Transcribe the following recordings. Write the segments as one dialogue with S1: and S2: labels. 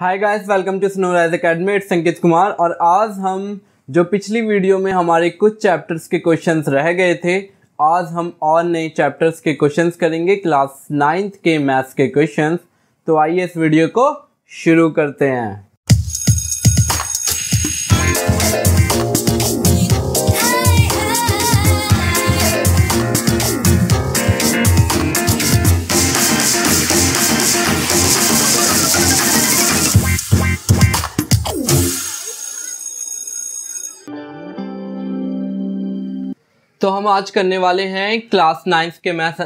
S1: Hi guys welcome to Snowrise academy it's Sankit Kumar और आज हम जो पिछली वीडियो में हमारे कुछ चैप्टर्स के क्वेश्चंस रह गए थे आज हम और नए चैप्टर्स के क्वेश्चंस करेंगे क्लास नाइन्थ के मैथ्स के क्वेश्चंस तो आइए इस वीडियो को शुरू करते हैं तो हम आज करने वाले हैं क्लास नाइन्थ के मैथ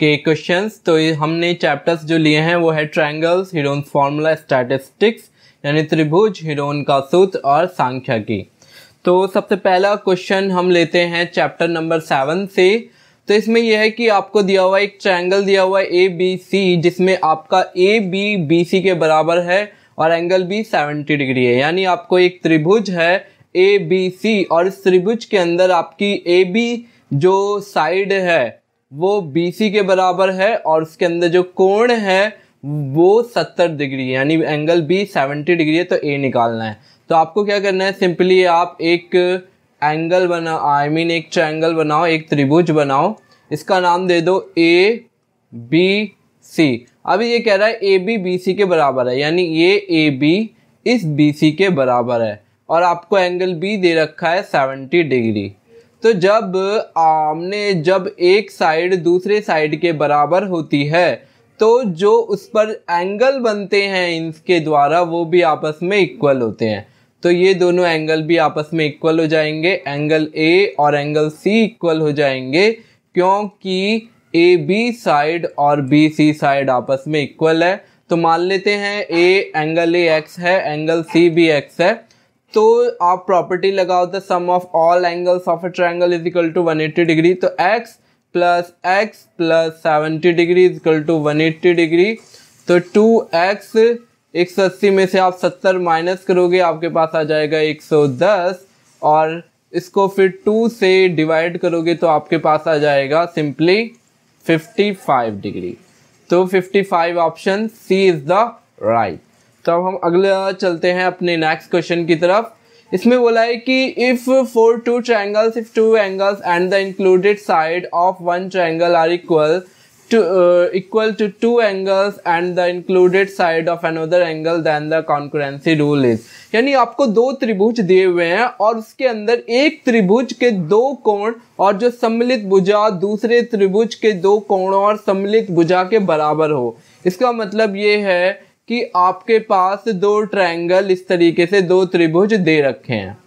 S1: के क्वेश्चंस तो हमने चैप्टर्स जो लिए हैं वो है ट्रायंगल्स हिरोन फार्मूला स्टैटिस्टिक्स यानी त्रिभुज हिरोन का सूत्र और की तो सबसे पहला क्वेश्चन हम लेते हैं चैप्टर नंबर सेवन से तो इसमें यह है कि आपको दिया हुआ एक ट्रायंगल दिया हुआ है ए बी सी जिसमें आपका ए बी बी सी के बराबर है और एंगल भी सेवेंटी डिग्री है यानी आपको एक त्रिभुज है ए बी सी और इस त्रिभुज के अंदर आपकी ए बी जो साइड है वो बी सी के बराबर है और उसके अंदर जो कोण है वो सत्तर डिग्री यानी एंगल बी सेवेंटी डिग्री है तो ए निकालना है तो आपको क्या करना है सिंपली आप एक एंगल बना आई I मीन mean एक ट्रायंगल बनाओ एक त्रिभुज बनाओ इसका नाम दे दो ए बी सी अभी ये कह रहा है ए बी बी सी के बराबर है यानी ये ए बी इस बी सी के बराबर है और आपको एंगल बी दे रखा है सेवेंटी डिग्री तो जब आमने जब एक साइड दूसरे साइड के बराबर होती है तो जो उस पर एंगल बनते हैं इनके द्वारा वो भी आपस में इक्वल होते हैं तो ये दोनों एंगल भी आपस में इक्वल हो जाएंगे एंगल ए और एंगल सी इक्वल हो जाएंगे क्योंकि ए बी साइड और बी सी साइड आपस में इक्वल है तो मान लेते हैं ए एंगल ए एक्स है एंगल सी भी एक्स है तो आप प्रॉपर्टी लगाओ the sum of all angles of a triangle is equal to 180 degree तो x plus x plus seventy degree is equal to one eighty degree तो two x एक सौ अस्सी में से आप सत्तर माइनस करोगे आपके पास आ जाएगा एक सौ दस और इसको फिर टू से डिवाइड करोगे तो आपके पास आ जाएगा सिंपली फिफ्टी फाइव डिग्री तो fifty five option C is the right तो अब हम अगले चलते हैं अपने नेक्स्ट क्वेश्चन की तरफ इसमें बोला है कि if for two triangles if two angles and the included side of one triangle are equal to equal to two angles and the included side of another angle then the congruency rule is यानी आपको दो त्रिभुज दिए हुए हैं और उसके अंदर एक त्रिभुज के दो कोण और जो सम्मिलित भुजा दूसरे त्रिभुज के दो कोणों और सम्मिलित भुजा के बराबर हो इसका मतलब ये है कि आपके पास दो ट्रायंगल इस तरीके से दो त्रिभुज दे रखे हैं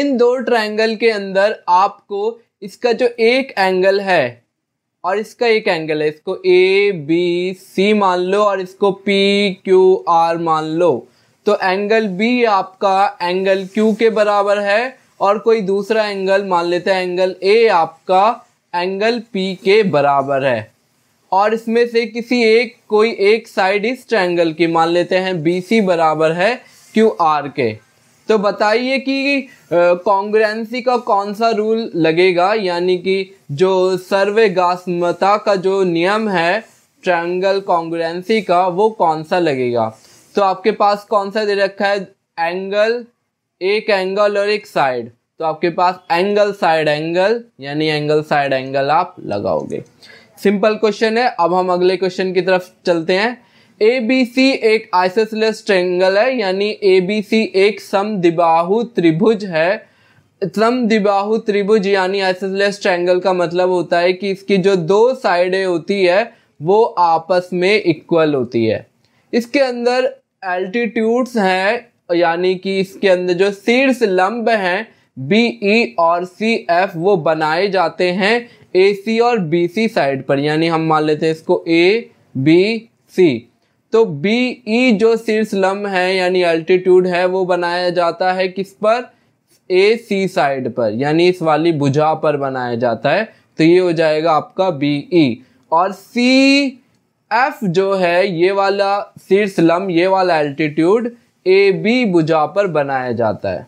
S1: इन दो ट्रायंगल के अंदर आपको इसका जो एक एंगल है और इसका एक एंगल है इसको ए बी सी मान लो और इसको पी क्यू आर मान लो तो एंगल बी आपका एंगल क्यू के बराबर है और कोई दूसरा एंगल मान लेते हैं एंगल ए आपका एंगल पी के बराबर है और इसमें से किसी एक कोई एक साइड इस ट्रायंगल की मान लेते हैं बी सी बराबर है क्यू आर के तो बताइए कि कॉन्ग्रेंसी का कौन सा रूल लगेगा यानी कि जो गास्मता का जो नियम है ट्रायंगल कॉन्ग्रेंसी का वो कौन सा लगेगा तो आपके पास कौन सा दे रखा है एंगल एक एंगल और एक साइड तो आपके पास एंगल साइड एंगल यानी एंगल साइड एंगल आप लगाओगे सिंपल क्वेश्चन है अब हम अगले क्वेश्चन की तरफ चलते हैं ए बी सी एक आइसेसलेस ट्रेंगल है यानी ए बी सी एक समदिबाहु त्रिभुज है समदिबाहु त्रिभुज यानी आइसेसलेस ट्रेंगल का मतलब होता है कि इसकी जो दो साइडें होती है वो आपस में इक्वल होती है इसके अंदर एल्टीट्यूड्स हैं यानी कि इसके अंदर जो शीर्ष लंब हैं बी ई e और सी एफ वो बनाए जाते हैं ए सी और बी सी साइड पर यानी हम मान लेते हैं इसको ए बी सी तो बी ई e जो शीर्ष लम्ब है यानी अल्टीट्यूड है वो बनाया जाता है किस पर ए सी साइड पर यानी इस वाली भुजा पर बनाया जाता है तो ये हो जाएगा आपका बी ई e। और सी एफ जो है ये वाला शीर्ष लम्ब ये वाला एल्टीट्यूड ए बी भुजा पर बनाया जाता है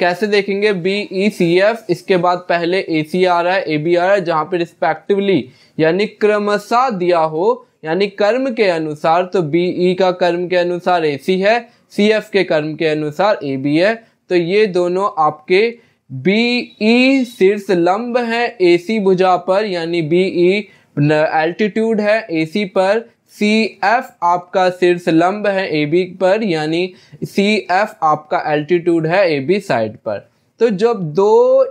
S1: कैसे देखेंगे बी ई सी एफ इसके बाद पहले ए सी आ रहा है ए बी आ रहा है जहाँ पे रिस्पेक्टिवली यानी क्रमशः दिया हो यानी कर्म के अनुसार तो बी ई e का कर्म के अनुसार ए सी है सी एफ के कर्म के अनुसार ए बी है तो ये दोनों आपके बी ई e शीर्ष लंब है ए सी भुजा पर यानी बी ई एल्टीट्यूड है ए सी पर सी एफ आपका शीर्ष लंब है ए बी पर यानी सी एफ आपका एल्टीट्यूड है ए बी साइड पर तो जब दो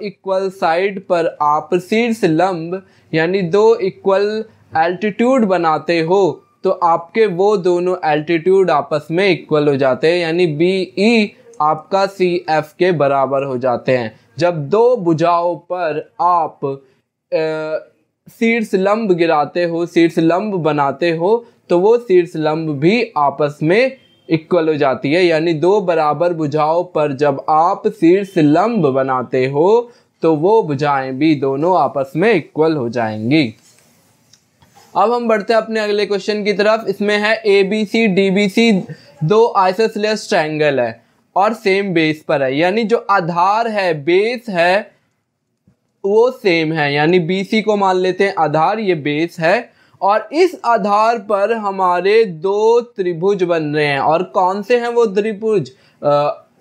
S1: इक्वल साइड पर आप शीर्ष लंब यानी दो इक्वल एल्टीट्यूड बनाते हो तो आपके वो दोनों एल्टीट्यूड आपस में इक्वल हो जाते हैं यानी बी ई e आपका सी एफ के बराबर हो जाते हैं जब दो भुजाओं पर आप शीर्ष लंब गिराते हो शीर्ष लंब बनाते हो तो वो शीर्ष लंब भी आपस में इक्वल हो जाती है यानी दो बराबर बुझाओं पर जब आप शीर्ष लंब बनाते हो तो वो बुझाएं भी दोनों आपस में इक्वल हो जाएंगी अब हम बढ़ते हैं अपने अगले क्वेश्चन की तरफ इसमें है A B C D B C दो आइसोसलेस ट्रायंगल है और सेम बेस पर है यानी जो आधार है बेस है वो सेम है यानी बी सी को मान लेते हैं आधार ये बेस है और इस आधार पर हमारे दो त्रिभुज बन रहे हैं और कौन से हैं वो त्रिभुज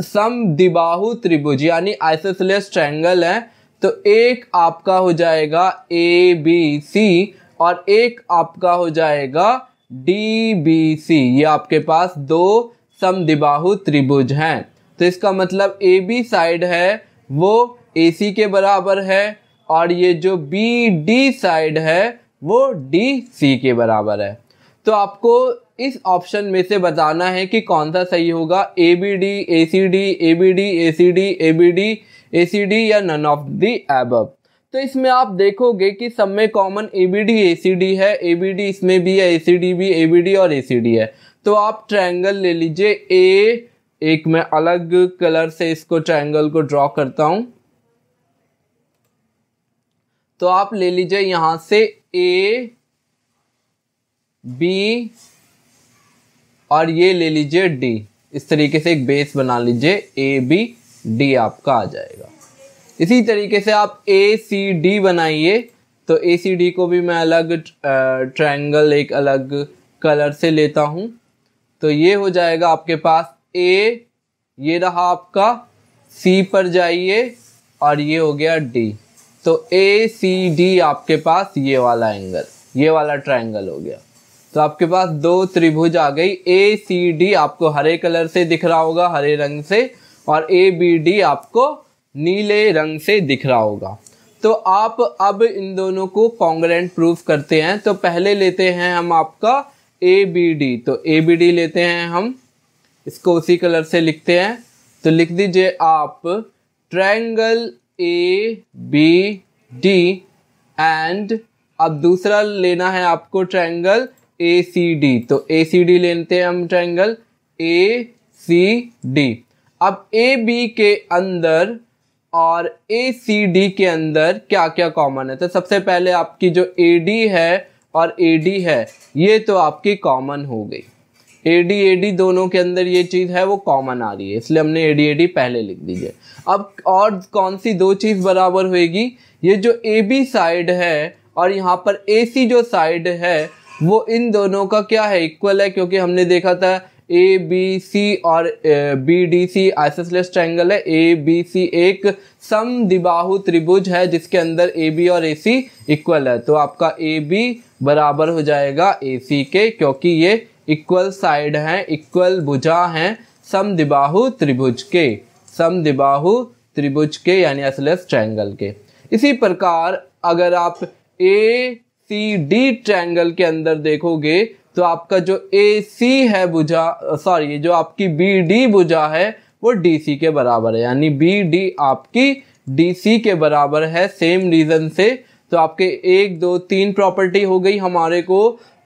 S1: सम दिबाहु त्रिभुज यानी आइसोसलेस ट्रायंगल है तो एक आपका हो जाएगा ए बी सी और एक आपका हो जाएगा डी बी सी ये आपके पास दो सम दिबाहु त्रिभुज हैं तो इसका मतलब ए बी साइड है वो ए सी के बराबर है और ये जो बी डी साइड है वो डी सी के बराबर है तो आपको इस ऑप्शन में से बताना है कि कौन सा सही होगा A B D A C D A B D A C D A B D A C D या नन ऑफ दी एबब तो इसमें आप देखोगे कि सब में common A B D A C D है ए बी डी इसमें भी है ए सी डी भी ए बी डी और ए सी डी है तो आप ट्रायंगल ले लीजिए ए एक मैं अलग कलर से इसको ट्रायंगल को ड्रॉ करता हूं तो आप ले लीजिए यहां से ए बी और ये ले लीजिए डी इस तरीके से एक बेस बना लीजिए ए बी डी आपका आ जाएगा इसी तरीके से आप ए सी डी बनाइए तो ए सी डी को भी मैं अलग ट्रायंगल एक अलग कलर से लेता हूँ तो ये हो जाएगा आपके पास ए ये रहा आपका सी पर जाइए और ये हो गया डी तो ए सी डी आपके पास ये वाला एंगल ये वाला ट्राइंगल हो गया तो आपके पास दो त्रिभुज आ गई ए सी डी आपको हरे कलर से दिख रहा होगा हरे रंग से और ए बी डी आपको नीले रंग से दिख रहा होगा तो आप अब इन दोनों को कॉन्ग्रेंट प्रूफ करते हैं तो पहले लेते हैं हम आपका ए बी डी तो ए बी डी लेते हैं हम इसको उसी कलर से लिखते हैं तो लिख दीजिए आप triangle A B D and अब दूसरा लेना है आपको ट्रायंगल ए सी डी तो ए सी डी लेते हैं हम ट्रायंगल ए सी डी अब ए बी के अंदर और ए सी डी के अंदर क्या क्या कॉमन है तो सबसे पहले आपकी जो ए डी है और ए डी है ये तो आपकी कॉमन हो गई एडी एडी दोनों के अंदर ये चीज़ है वो कॉमन आ रही है इसलिए हमने एडी एडी पहले लिख दीजिए अब और कौन सी दो चीज़ बराबर होगी ये जो ए बी साइड है और यहाँ पर ए सी जो साइड है वो इन दोनों का क्या है इक्वल है क्योंकि हमने देखा था ए बी सी और B D C isosceles triangle है ए बी सी एक सम दिबाहु त्रिभुज है जिसके अंदर ए बी और ए सी इक्वल है तो आपका ए बी बराबर हो जाएगा ए सी के क्योंकि ये इक्वल साइड हैं इक्वल भुजा हैं दिबाहु त्रिभुज के दिबाहु त्रिभुज के यानी असलेस ट्रायंगल के इसी प्रकार अगर आप ए सी डी ट्रायंगल के अंदर देखोगे तो आपका जो ए सी है भुजा सॉरी जो आपकी बी डी भुजा है वो डी सी के बराबर है यानी बी डी आपकी डी सी के बराबर है सेम रीज़न से तो आपके एक दो तीन प्रॉपर्टी हो गई हमारे को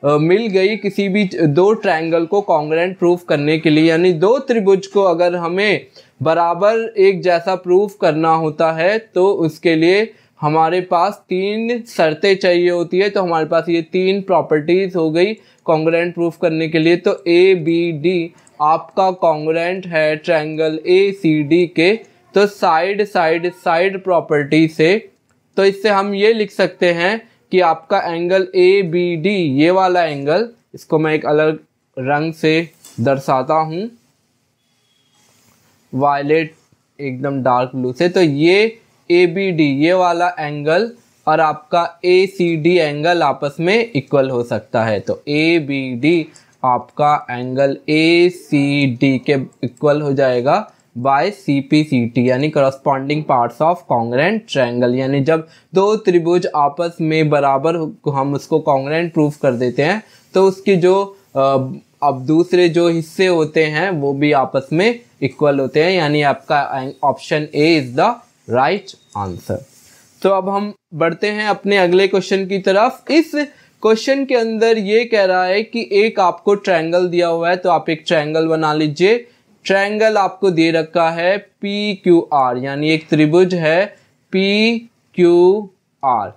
S1: मिल गई किसी भी दो ट्रायंगल को कॉन्ग्रेंट प्रूफ करने के लिए यानी दो त्रिभुज को अगर हमें बराबर एक जैसा प्रूफ करना होता है तो उसके लिए हमारे पास तीन शर्तें चाहिए होती है तो हमारे पास ये तीन प्रॉपर्टीज़ हो गई कॉन्ग्रेंट प्रूफ करने के लिए तो ए बी डी आपका कॉन्ग्रेंट है ट्रायंगल ए सी डी के तो साइड साइड साइड प्रॉपर्टी से तो इससे हम ये लिख सकते हैं कि आपका एंगल ए बी डी ये वाला एंगल इसको मैं एक अलग रंग से दर्शाता हूँ वायलेट एकदम डार्क ब्लू से तो ये ए बी डी ये वाला एंगल और आपका ए सी डी एंगल आपस में इक्वल हो सकता है तो ए बी डी आपका एंगल ए सी डी के इक्वल हो जाएगा by C P C T यानी corresponding parts of congruent triangle यानी जब दो त्रिभुज आपस में बराबर हम उसको कांग्रेंट प्रूफ कर देते हैं तो उसकी जो अब दूसरे जो हिस्से होते हैं वो भी आपस में इक्वल होते हैं यानी आपका option A is the right answer तो अब हम बढ़ते हैं अपने अगले क्वेश्चन की तरफ इस क्वेश्चन के अंदर ये कह रहा है कि एक आपको ट्रायंगल दिया हुआ है तो आप एक ट्रायंगल बना लीजिए ट्रायंगल आपको दे रखा है पी क्यू आर यानी एक त्रिभुज है पी क्यू आर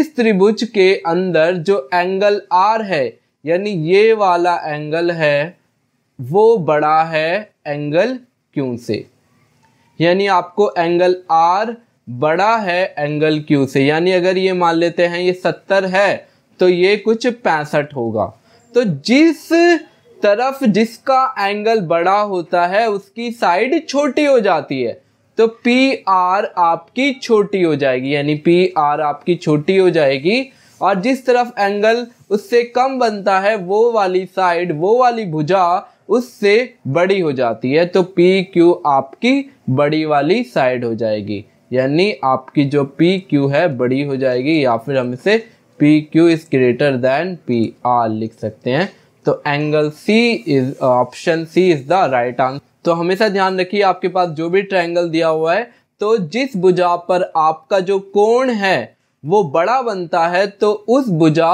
S1: इस त्रिभुज के अंदर जो एंगल आर है यानी ये वाला एंगल है वो बड़ा है एंगल क्यू से यानी आपको एंगल आर बड़ा है एंगल क्यू से यानी अगर ये मान लेते हैं ये सत्तर है तो ये कुछ पैंसठ होगा तो जिस तरफ जिसका एंगल बड़ा होता है उसकी साइड छोटी हो जाती है तो पी आर आपकी छोटी हो जाएगी यानी पी आर आपकी छोटी हो जाएगी और जिस तरफ एंगल उससे कम बनता है वो वाली साइड वो वाली भुजा उससे बड़ी हो जाती है तो पी क्यू आपकी बड़ी वाली साइड हो जाएगी यानी आपकी जो पी क्यू है बड़ी हो जाएगी या फिर हम इसे P Q is greater than P R लिख सकते हैं तो angle C is option C is the right answer तो हमेशा ध्यान रखिए आपके पास जो भी ट्रायंगल दिया हुआ है तो जिस भुजा पर आपका जो कोण है वो बड़ा बनता है तो उस भुजा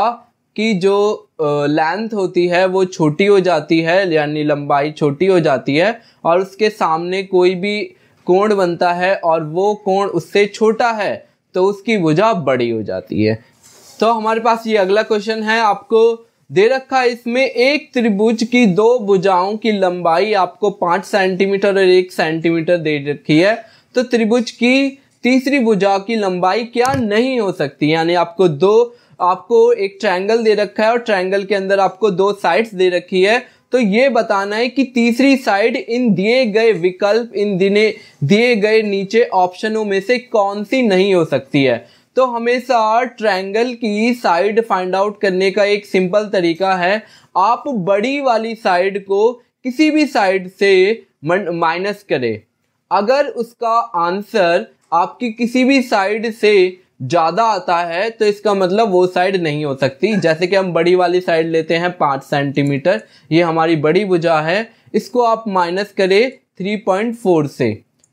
S1: की जो लेंथ uh, होती है वो छोटी हो जाती है यानी लंबाई छोटी हो जाती है और उसके सामने कोई भी कोण बनता है और वो कोण उससे छोटा है तो उसकी भुजा बड़ी हो जाती है तो हमारे पास ये अगला क्वेश्चन है आपको दे रखा है इसमें एक त्रिभुज की दो भुजाओं की लंबाई आपको पांच सेंटीमीटर और एक सेंटीमीटर दे रखी है तो त्रिभुज की तीसरी भुजा की लंबाई क्या नहीं हो सकती यानी आपको दो आपको एक ट्रायंगल दे रखा है और ट्रायंगल के अंदर आपको दो साइड्स दे रखी है तो ये बताना है कि तीसरी साइड इन दिए गए विकल्प इन दिने दिए गए नीचे ऑप्शनों में से कौन सी नहीं हो सकती है तो हमेशा ट्रायंगल की साइड फाइंड आउट करने का एक सिंपल तरीका है आप बड़ी वाली साइड को किसी भी साइड से माइनस करें अगर उसका आंसर आपकी किसी भी साइड से ज़्यादा आता है तो इसका मतलब वो साइड नहीं हो सकती जैसे कि हम बड़ी वाली साइड लेते हैं पाँच सेंटीमीटर ये हमारी बड़ी भुजा है इसको आप माइनस करें थ्री पॉइंट फोर से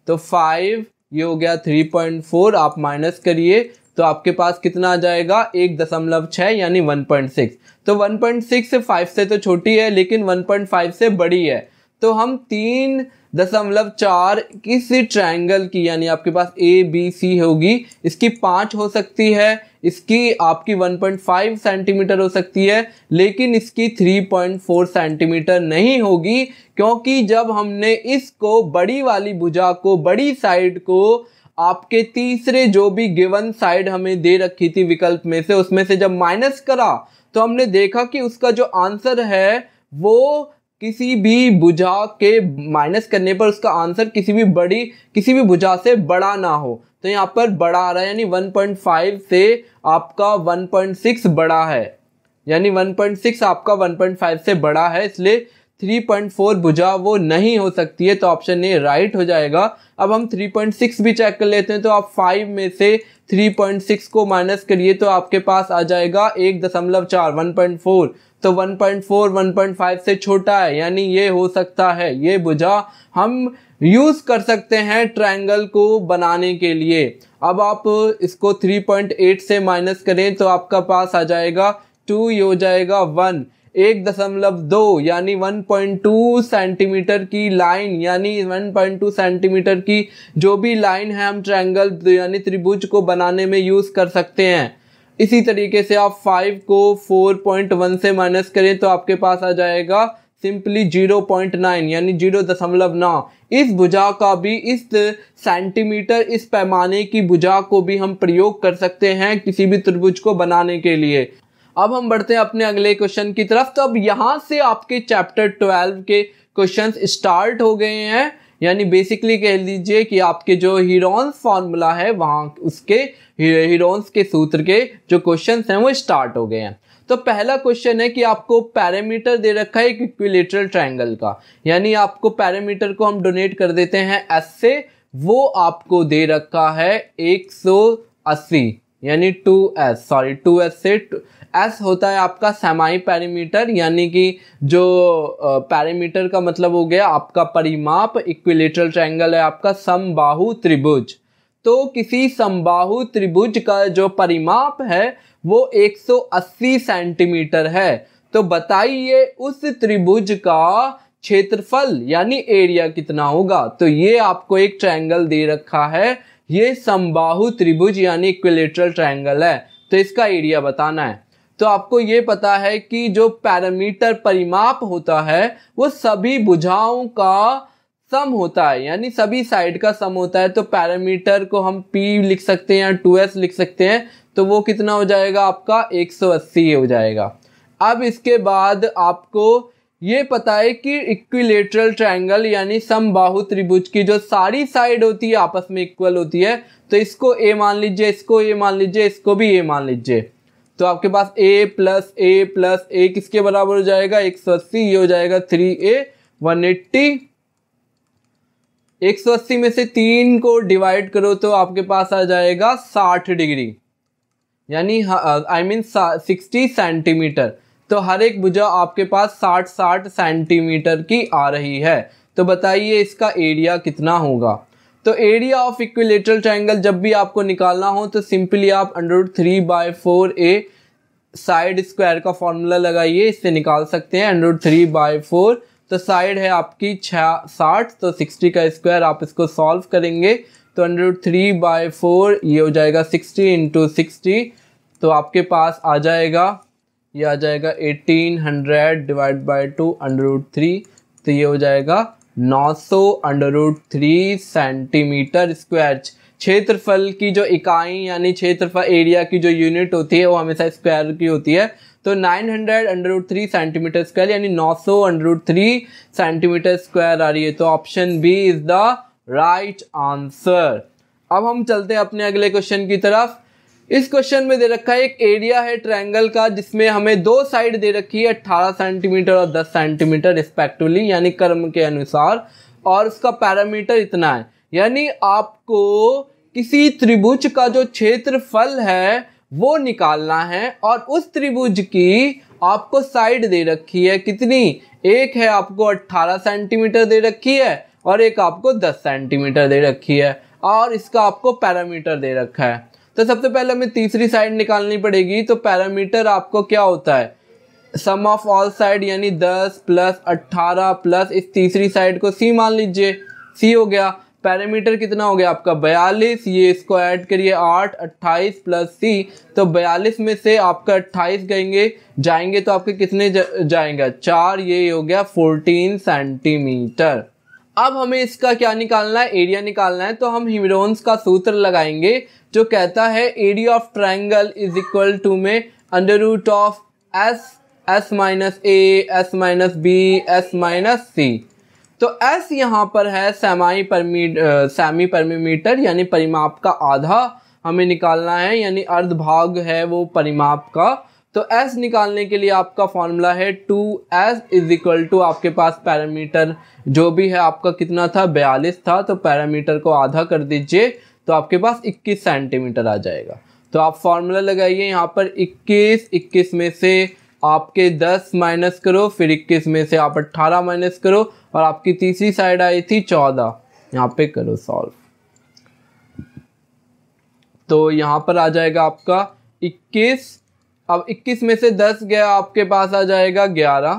S1: तो फाइव ये हो गया थ्री पॉइंट फोर आप माइनस करिए तो आपके पास कितना आ जाएगा एक दशमलव छः यानी वन पॉइंट सिक्स तो वन पॉइंट सिक्स फाइव से तो छोटी है लेकिन वन पॉइंट फाइव से बड़ी है तो हम तीन दशमलव चार किसी ट्रायंगल की यानी आपके पास ए बी सी होगी इसकी पाँच हो सकती है इसकी आपकी 1.5 सेंटीमीटर हो सकती है लेकिन इसकी 3.4 सेंटीमीटर नहीं होगी क्योंकि जब हमने इसको बड़ी वाली भुजा को बड़ी साइड को आपके तीसरे जो भी गिवन साइड हमें दे रखी थी विकल्प में से उसमें से जब माइनस करा तो हमने देखा कि उसका जो आंसर है वो किसी भी बुझा के माइनस करने पर उसका आंसर किसी भी बड़ी किसी भी बुझा से बड़ा ना हो तो यहाँ पर बड़ा आ रहा है यानी 1.5 से आपका 1.6 बड़ा है यानी 1.6 आपका 1.5 से बड़ा है इसलिए 3.4 भुजा वो नहीं हो सकती है तो ऑप्शन ए राइट हो जाएगा अब हम 3.6 भी चेक कर लेते हैं तो आप 5 में से 3.6 को माइनस करिए तो आपके पास आ जाएगा एक दशमलव चार वन पॉइंट फोर तो 1.4 1.5 से छोटा है यानी ये हो सकता है ये भुजा हम यूज़ कर सकते हैं ट्रायंगल को बनाने के लिए अब आप इसको 3.8 से माइनस करें तो आपका पास आ जाएगा टू ये हो जाएगा वन एक दशमलव दो यानी 1.2 सेंटीमीटर की लाइन यानी 1.2 सेंटीमीटर की जो भी लाइन है हम ट्रायंगल यानी त्रिभुज को बनाने में यूज़ कर सकते हैं इसी तरीके से आप फाइव को फोर पॉइंट वन से माइनस करें तो आपके पास आ जाएगा सिंपली जीरो पॉइंट नाइन यानी जीरो दशमलव नौ इस भुजा का भी इस सेंटीमीटर इस पैमाने की भुजा को भी हम प्रयोग कर सकते हैं किसी भी त्रिभुज को बनाने के लिए अब हम बढ़ते हैं अपने अगले क्वेश्चन की तरफ तो अब यहाँ से आपके चैप्टर ट्वेल्व के क्वेश्चन स्टार्ट हो गए हैं यानी बेसिकली कह लीजिए कि आपके जो हीरोन्स फॉर्मूला है वहां उसके हीरोन्स के सूत्र के जो क्वेश्चन हैं वो स्टार्ट हो गए हैं तो पहला क्वेश्चन है कि आपको पैरामीटर दे रखा है एक इक्विलेटरल ट्रायंगल का यानी आपको पैरामीटर को हम डोनेट कर देते हैं एस से वो आपको दे रखा है 180 यानी 2s सॉरी 2s से एस होता है आपका सेमाई पैरीमीटर यानी कि जो पैरीमीटर का मतलब हो गया आपका परिमाप इक्विलेटरल ट्रायंगल है आपका समबाहु त्रिभुज तो किसी समबाहु त्रिभुज का जो परिमाप है वो 180 सेंटीमीटर है तो बताइए उस त्रिभुज का क्षेत्रफल यानी एरिया कितना होगा तो ये आपको एक ट्रायंगल दे रखा है ये समबाहु त्रिभुज यानी इक्विलेटरल ट्रायंगल है तो इसका एरिया बताना है तो आपको ये पता है कि जो पैरामीटर परिमाप होता है वो सभी बुझाओं का सम होता है यानी सभी साइड का सम होता है तो पैरामीटर को हम P लिख सकते हैं या टू लिख सकते हैं तो वो कितना हो जाएगा आपका 180 हो जाएगा अब इसके बाद आपको ये पता है कि इक्विलेटरल ट्रायंगल यानी समबाहु त्रिभुज की जो सारी साइड होती है आपस में इक्वल होती है तो इसको ए मान लीजिए इसको ए मान लीजिए इसको भी ए मान लीजिए तो आपके पास ए प्लस ए प्लस ए किसके बराबर हो जाएगा एक सौ अस्सी ये हो जाएगा थ्री ए वन एट्टी एक सौ अस्सी में से तीन को डिवाइड करो तो आपके पास आ जाएगा साठ डिग्री यानी आई मीन सिक्सटी सेंटीमीटर तो हर एक भुजा आपके पास साठ साठ सेंटीमीटर की आ रही है तो बताइए इसका एरिया कितना होगा तो एरिया ऑफ इक्विलेटरल ट्राइंगल जब भी आपको निकालना हो तो सिंपली आप under three by four A side square का फॉर्मूला लगाइए इससे निकाल सकते हैं अंडर थ्री बाय फोर तो साइड है आपकी छः साठ तो सिक्सटी का स्क्वायर आप इसको सॉल्व करेंगे तो अंडर थ्री बाय फोर ये हो जाएगा सिक्सटी इंटू सिक्सटी तो आपके पास आ जाएगा ये आ जाएगा eighteen hundred divide by two under three तो ये हो जाएगा नौ सौ under root three centimetre square क्षेत्रफल की जो इकाई यानी क्षेत्रफल एरिया की जो यूनिट होती है वो हमेशा स्क्वायर की होती है तो 900 hundred under root three centimetre square यानी 900 under root three centimetre square आ रही है तो option B is the right answer अब हम चलते हैं अपने अगले क्वेश्चन की तरफ इस क्वेश्चन में दे रखा है एक एरिया है ट्रायंगल का जिसमें हमें दो साइड दे रखी है 18 सेंटीमीटर और 10 सेंटीमीटर रिस्पेक्टिवली यानी कर्म के अनुसार और उसका पैरामीटर इतना है यानी आपको किसी त्रिभुज का जो क्षेत्रफल है वो निकालना है और उस त्रिभुज की आपको साइड दे रखी है कितनी एक है आपको 18 सेंटीमीटर दे रखी है और एक आपको 10 सेंटीमीटर दे रखी है और इसका आपको पैरामीटर दे रखा है तो सबसे पहले हमें तीसरी साइड निकालनी पड़ेगी तो पैरामीटर आपको क्या होता है सम ऑफ ऑल साइड यानी 10 प्लस 18 प्लस इस तीसरी साइड को सी मान लीजिए सी हो गया पैरामीटर कितना हो गया आपका 42 ये इसको ऐड करिए 8 28 प्लस सी तो 42 में से आपका 28 गएंगे जाएंगे तो आपके कितने जाएंगे चार ये हो गया 14 सेंटीमीटर अब हमें इसका क्या निकालना है एरिया निकालना है तो हम हिमरोन्स का सूत्र लगाएंगे जो कहता है area of triangle is equal to में under root of S S minus A S minus B S minus C तो एस यहाँ पर है सेमाई परमी सेमी परमीमीटर यानी परिमाप का आधा हमें निकालना है यानी अर्ध भाग है वो परिमाप का तो एस निकालने के लिए आपका फॉर्मूला है two S is equal to आपके पास पैरामीटर जो भी है आपका कितना था बयालीस था तो पैरामीटर को आधा कर दीजिए तो आपके पास इक्कीस सेंटीमीटर आ जाएगा तो आप फॉर्मूला लगाइए यहाँ पर इक्कीस इक्कीस में से आपके 10 माइनस करो फिर 21 में से आप 18 माइनस करो और आपकी तीसरी साइड आई थी 14 यहाँ पे करो सॉल्व तो यहाँ पर आ जाएगा आपका अब 21 में से 10 गया आपके पास आ जाएगा 11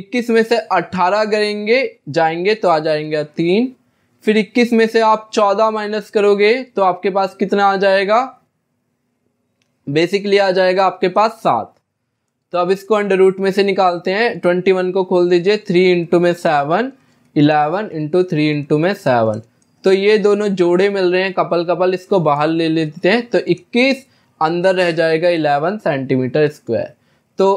S1: 21 में से 18 करेंगे जाएंगे तो आ जाएंगे तीन फिर 21 में से आप 14 माइनस करोगे तो आपके पास कितना आ जाएगा बेसिकली आ जाएगा आपके पास सात तो अब इसको अंडर रूट में से निकालते हैं ट्वेंटी वन को खोल दीजिए थ्री इंटू में seven eleven into three into में सेवन तो ये दोनों जोड़े मिल रहे हैं कपल कपल इसको बाहर ले लेते हैं तो इक्कीस अंदर रह जाएगा इलेवन सेंटीमीटर स्क्वायर तो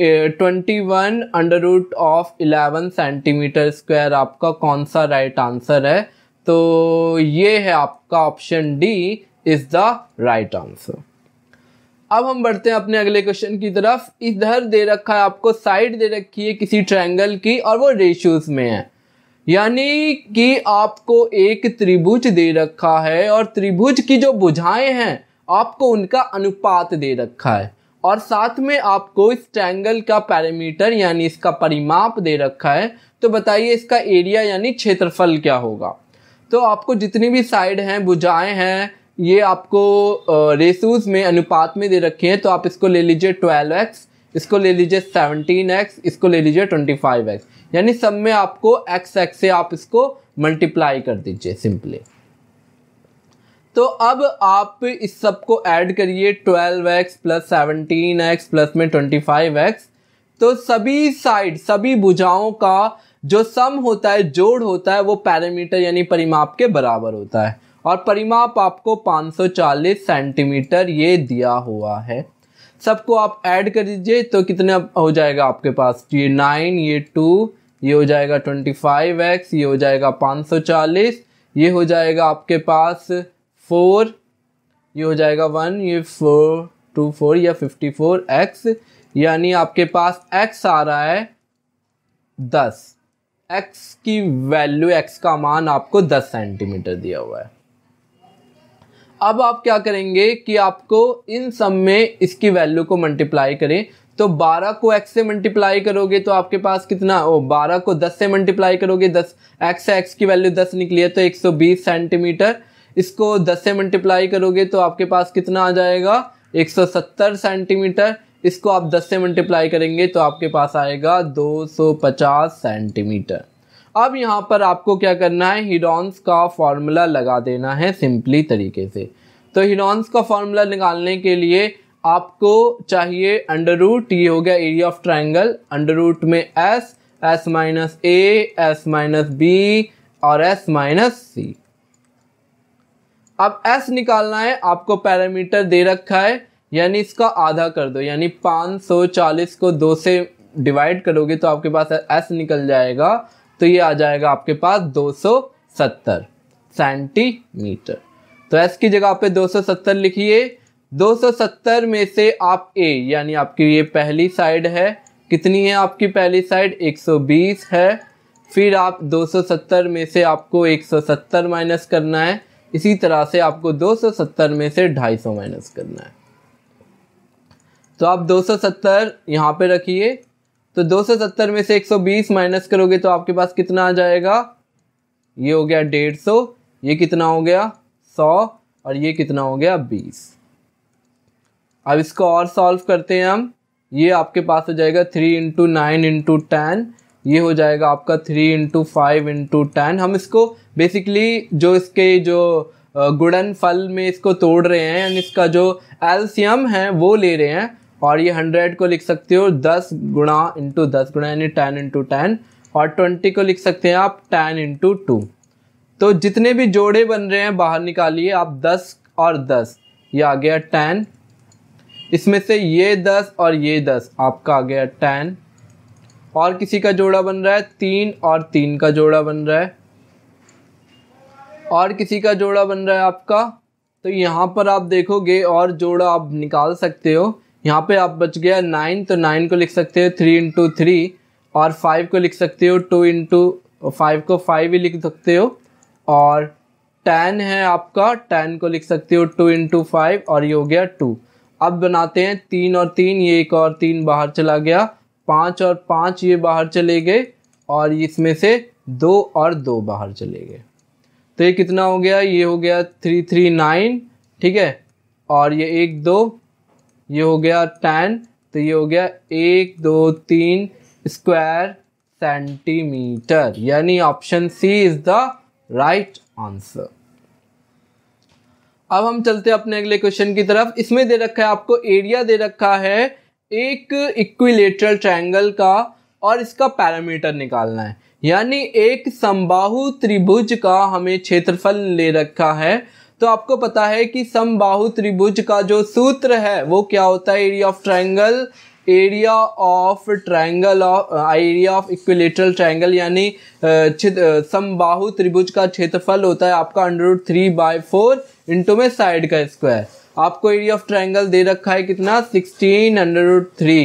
S1: twenty one under root of eleven centimetre square आपका कौन सा राइट right आंसर है तो ये है आपका option D is the right answer अब हम बढ़ते हैं अपने अगले क्वेश्चन की तरफ इधर दे रखा है आपको साइड दे रखी है किसी ट्रायंगल की और वो रेशियोज में है यानी कि आपको एक त्रिभुज दे रखा है और त्रिभुज की जो बुझाएं हैं आपको उनका अनुपात दे रखा है और साथ में आपको इस ट्रैंगल का पैरामीटर यानी इसका परिमाप दे रखा है तो बताइए इसका एरिया यानी क्षेत्रफल क्या होगा तो आपको जितनी भी साइड हैं भुजाएं हैं ये आपको रेसूज में अनुपात में दे रखे हैं तो आप इसको ले लीजिए ट्वेल्व एक्स इसको ले लीजिए सेवनटीन एक्स इसको ले लीजिए ट्वेंटी फाइव एक्स यानी सब में आपको एक्स एक्स से आप इसको मल्टीप्लाई कर दीजिए सिंपली तो अब आप इस सब को ऐड करिए 12x प्लस 17x प्लस में 25x तो सभी साइड सभी भुजाओं का जो सम होता है जोड़ होता है वो पैरामीटर यानी परिमाप के बराबर होता है और परिमाप आपको 540 सेंटीमीटर ये दिया हुआ है सबको आप ऐड कर दीजिए तो कितना हो जाएगा आपके पास ये नाइन ये टू ये हो जाएगा ट्वेंटी फाइव एक्स ये हो जाएगा पाँच सौ चालीस ये हो जाएगा आपके पास फोर ये हो जाएगा वन ये फोर टू फोर या फिफ्टी फोर एक्स यानी आपके पास एक्स आ रहा है दस एक्स की वैल्यू एक्स का मान आपको दस सेंटीमीटर दिया हुआ है अब आप क्या करेंगे कि आपको इन सब में इसकी वैल्यू को मल्टीप्लाई करें तो 12 को x से मल्टीप्लाई करोगे तो आपके पास कितना ओ 12 को 10 से मल्टीप्लाई करोगे 10 x से x की वैल्यू 10 निकली है तो 120 सेंटीमीटर इसको 10 से मल्टीप्लाई करोगे तो आपके पास कितना आ जाएगा 170 सेंटीमीटर इसको आप 10 से मल्टीप्लाई करेंगे तो आपके पास आएगा 250 सेंटीमीटर अब यहाँ पर आपको क्या करना है हिडॉन्स का फॉर्मूला लगा देना है सिंपली तरीके से तो हिरॉन्स का फॉर्मूला निकालने के लिए आपको चाहिए अंडर रूट ये हो गया area of triangle under root में S S minus A S minus B और एस माइनस सी अब एस निकालना है आपको पैरामीटर दे रखा है यानी इसका आधा कर दो यानी 540 को दो से डिवाइड करोगे तो आपके पास एस निकल जाएगा तो ये आ जाएगा आपके पास 270 सेंटीमीटर तो एस की जगह पे 270 लिखिए 270 में से आप ए यानी आपकी ये पहली साइड है कितनी है आपकी पहली साइड 120 है फिर आप 270 में से आपको 170 माइनस करना है इसी तरह से आपको 270 में से 250 माइनस करना है तो आप 270 यहाँ पे रखिए तो 270 में से 120 माइनस करोगे तो आपके पास कितना आ जाएगा ये हो गया 150 ये कितना हो गया 100 और ये कितना हो गया 20 अब इसको और सॉल्व करते हैं हम ये आपके पास हो जाएगा three into nine into ten ये हो जाएगा आपका three into five into ten हम इसको बेसिकली जो इसके जो गुड़न फल में इसको तोड़ रहे हैं एंड इसका जो एल्सियम है वो ले रहे हैं और ये हंड्रेड को लिख सकते हो दस गुणा इंटू दस गुणा यानी टेन इंटू टेन और ट्वेंटी को लिख सकते हैं आप टेन इंटू टू तो जितने भी जोड़े बन रहे हैं बाहर निकालिए आप दस और दस ये आ गया टेन इसमें से ये दस और ये दस आपका आ गया टेन और किसी का जोड़ा बन रहा है तीन और तीन का जोड़ा बन रहा है और किसी का जोड़ा बन रहा है आपका तो यहाँ पर आप देखोगे और जोड़ा आप निकाल सकते हो यहाँ पे आप बच गया नाइन तो नाइन को लिख सकते हो थ्री इंटू थ्री और फाइव को लिख सकते हो टू इंटू फाइव को फाइव ही लिख सकते हो और टेन है आपका टेन को लिख सकते हो टू इंटू फाइव और ये हो गया टू अब बनाते हैं तीन और तीन ये एक और तीन बाहर चला गया पाँच और पाँच ये बाहर चले गए और इसमें से दो और दो बाहर चले गए तो ये कितना हो गया ये हो गया थ्री थ्री नाइन ठीक है और ये एक दो ये हो गया टेन तो ये हो गया एक दो तीन स्क्वायर सेंटीमीटर यानी option C is the right answer अब हम चलते हैं अपने अगले क्वेश्चन की तरफ इसमें दे रखा है आपको एरिया दे रखा है एक इक्विलेटरल ट्रायंगल का और इसका पैरामीटर निकालना है यानी एक समबाहु त्रिभुज का हमें क्षेत्रफल ले रखा है तो आपको पता है कि समबाहु त्रिभुज का जो सूत्र है वो क्या होता है area of triangle area of triangle of area of equilateral triangle यानी uh, uh, समबाहु त्रिभुज का क्षेत्रफल होता है आपका under root three by four into में साइड का स्क्वायर आपको एरिया ऑफ ट्राइंगल दे रखा है कितना सिक्सटीन अंडर रूट थ्री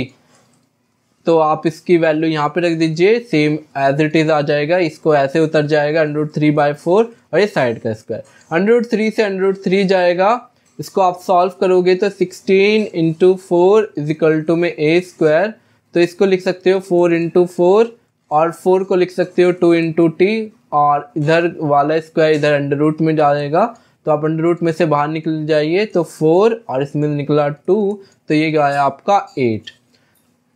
S1: तो आप इसकी वैल्यू यहाँ पे रख दीजिए सेम एज इट इज़ आ जाएगा इसको ऐसे उतर जाएगा अंडरूट थ्री बाई फोर और ये साइड का स्क्वायर अंडरूट थ्री से अंडरूट थ्री जाएगा इसको आप सॉल्व करोगे तो sixteen into four is equal to में ए स्क्वायर तो इसको लिख सकते हो फोर इंटू फोर और फोर को लिख सकते हो टू इंटू टी और इधर वाला स्क्वायर इधर अंडर रूट में जाएगा तो आप अंडर रूट में से बाहर निकल जाइए तो फोर और इसमें निकला टू तो ये गया आपका एट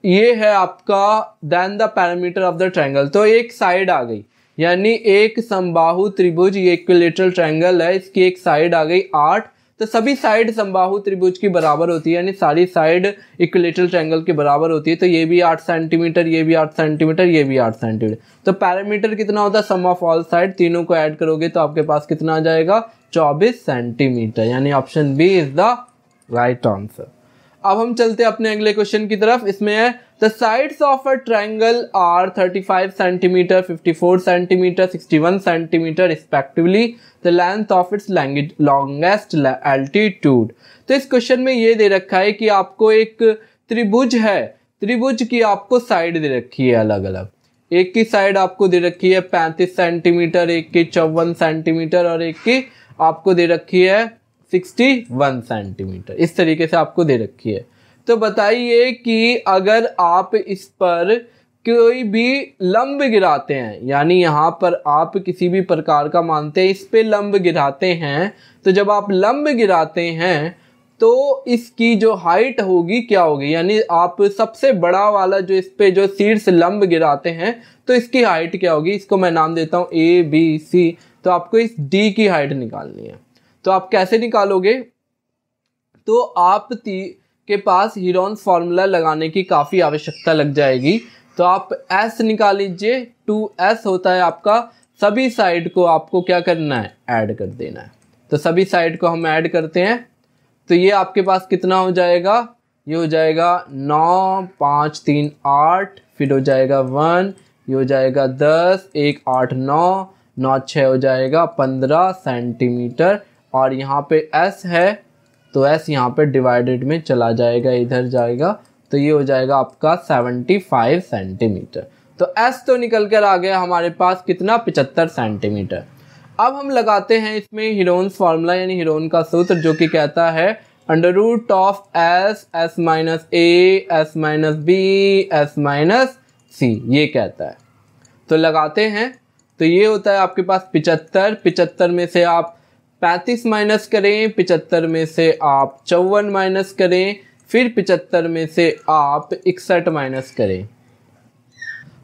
S1: ये है आपका then the parameter of the triangle तो एक साइड आ गई यानी एक संबाहु त्रिभुज ये इक्विलेटरल ट्रायंगल है इसकी एक साइड आ गई आठ तो सभी साइड संबाहु त्रिभुज की बराबर होती है यानी सारी साइड इक्विलेटरल ट्रायंगल के बराबर होती है तो ये भी आठ सेंटीमीटर ये भी आठ सेंटीमीटर ये भी आठ सेंटीमीटर तो पैरामीटर कितना होता है सम ऑफ ऑल साइड तीनों को ऐड करोगे तो आपके पास कितना आ जाएगा चौबीस सेंटीमीटर यानी option B is the right answer अब हम चलते हैं अपने अगले क्वेश्चन की तरफ इसमें है the sides of a triangle are 35 centimetre 54 centimetre 61 centimetre respectively the length of its longest altitude तो इस क्वेश्चन में ये दे रखा है कि आपको एक त्रिभुज है त्रिभुज की आपको साइड दे रखी है अलग अलग एक की साइड आपको दे रखी है पैंतीस सेंटीमीटर एक की चौवन सेंटीमीटर और एक की आपको दे रखी है सिक्सटी वन सेंटीमीटर इस तरीके से आपको दे रखी है तो बताइए कि अगर आप इस पर कोई भी लंब गिराते हैं यानी यहाँ पर आप किसी भी प्रकार का मानते हैं इस पे लंब गिराते हैं तो जब आप लंब गिराते हैं तो इसकी जो हाइट होगी क्या होगी यानी आप सबसे बड़ा वाला जो इस पे जो शीर्ष लंब गिराते हैं तो इसकी हाइट क्या होगी इसको मैं नाम देता हूँ ए बी सी तो आपको इस डी की हाइट निकालनी है तो आप कैसे निकालोगे तो आप ती के पास हीरोन्स फार्मूला लगाने की काफ़ी आवश्यकता लग जाएगी तो आप एस निकाल लीजिए टू एस होता है आपका सभी साइड को आपको क्या करना है ऐड कर देना है तो सभी साइड को हम ऐड करते हैं तो ये आपके पास कितना हो जाएगा ये हो जाएगा नौ पाँच तीन आठ फिर हो जाएगा वन ये हो जाएगा दस एक आठ नौ नौ छः हो जाएगा पंद्रह सेंटीमीटर और यहाँ पे एस है तो एस यहाँ पे डिवाइडेड में चला जाएगा इधर जाएगा तो ये हो जाएगा आपका 75 सेंटीमीटर तो एस तो निकल कर आ गया हमारे पास कितना 75 सेंटीमीटर अब हम लगाते हैं इसमें हिरोन फार्मूला यानी हिरोन का सूत्र जो कि कहता है under root of S S minus A S minus B S minus C ये कहता है तो लगाते हैं तो ये होता है आपके पास पिचहत्तर पिचहत्तर में से आप पैंतीस माइनस करें पिचहत्तर में से आप चौवन माइनस करें फिर पिचहत्तर में से आप इकसठ माइनस करें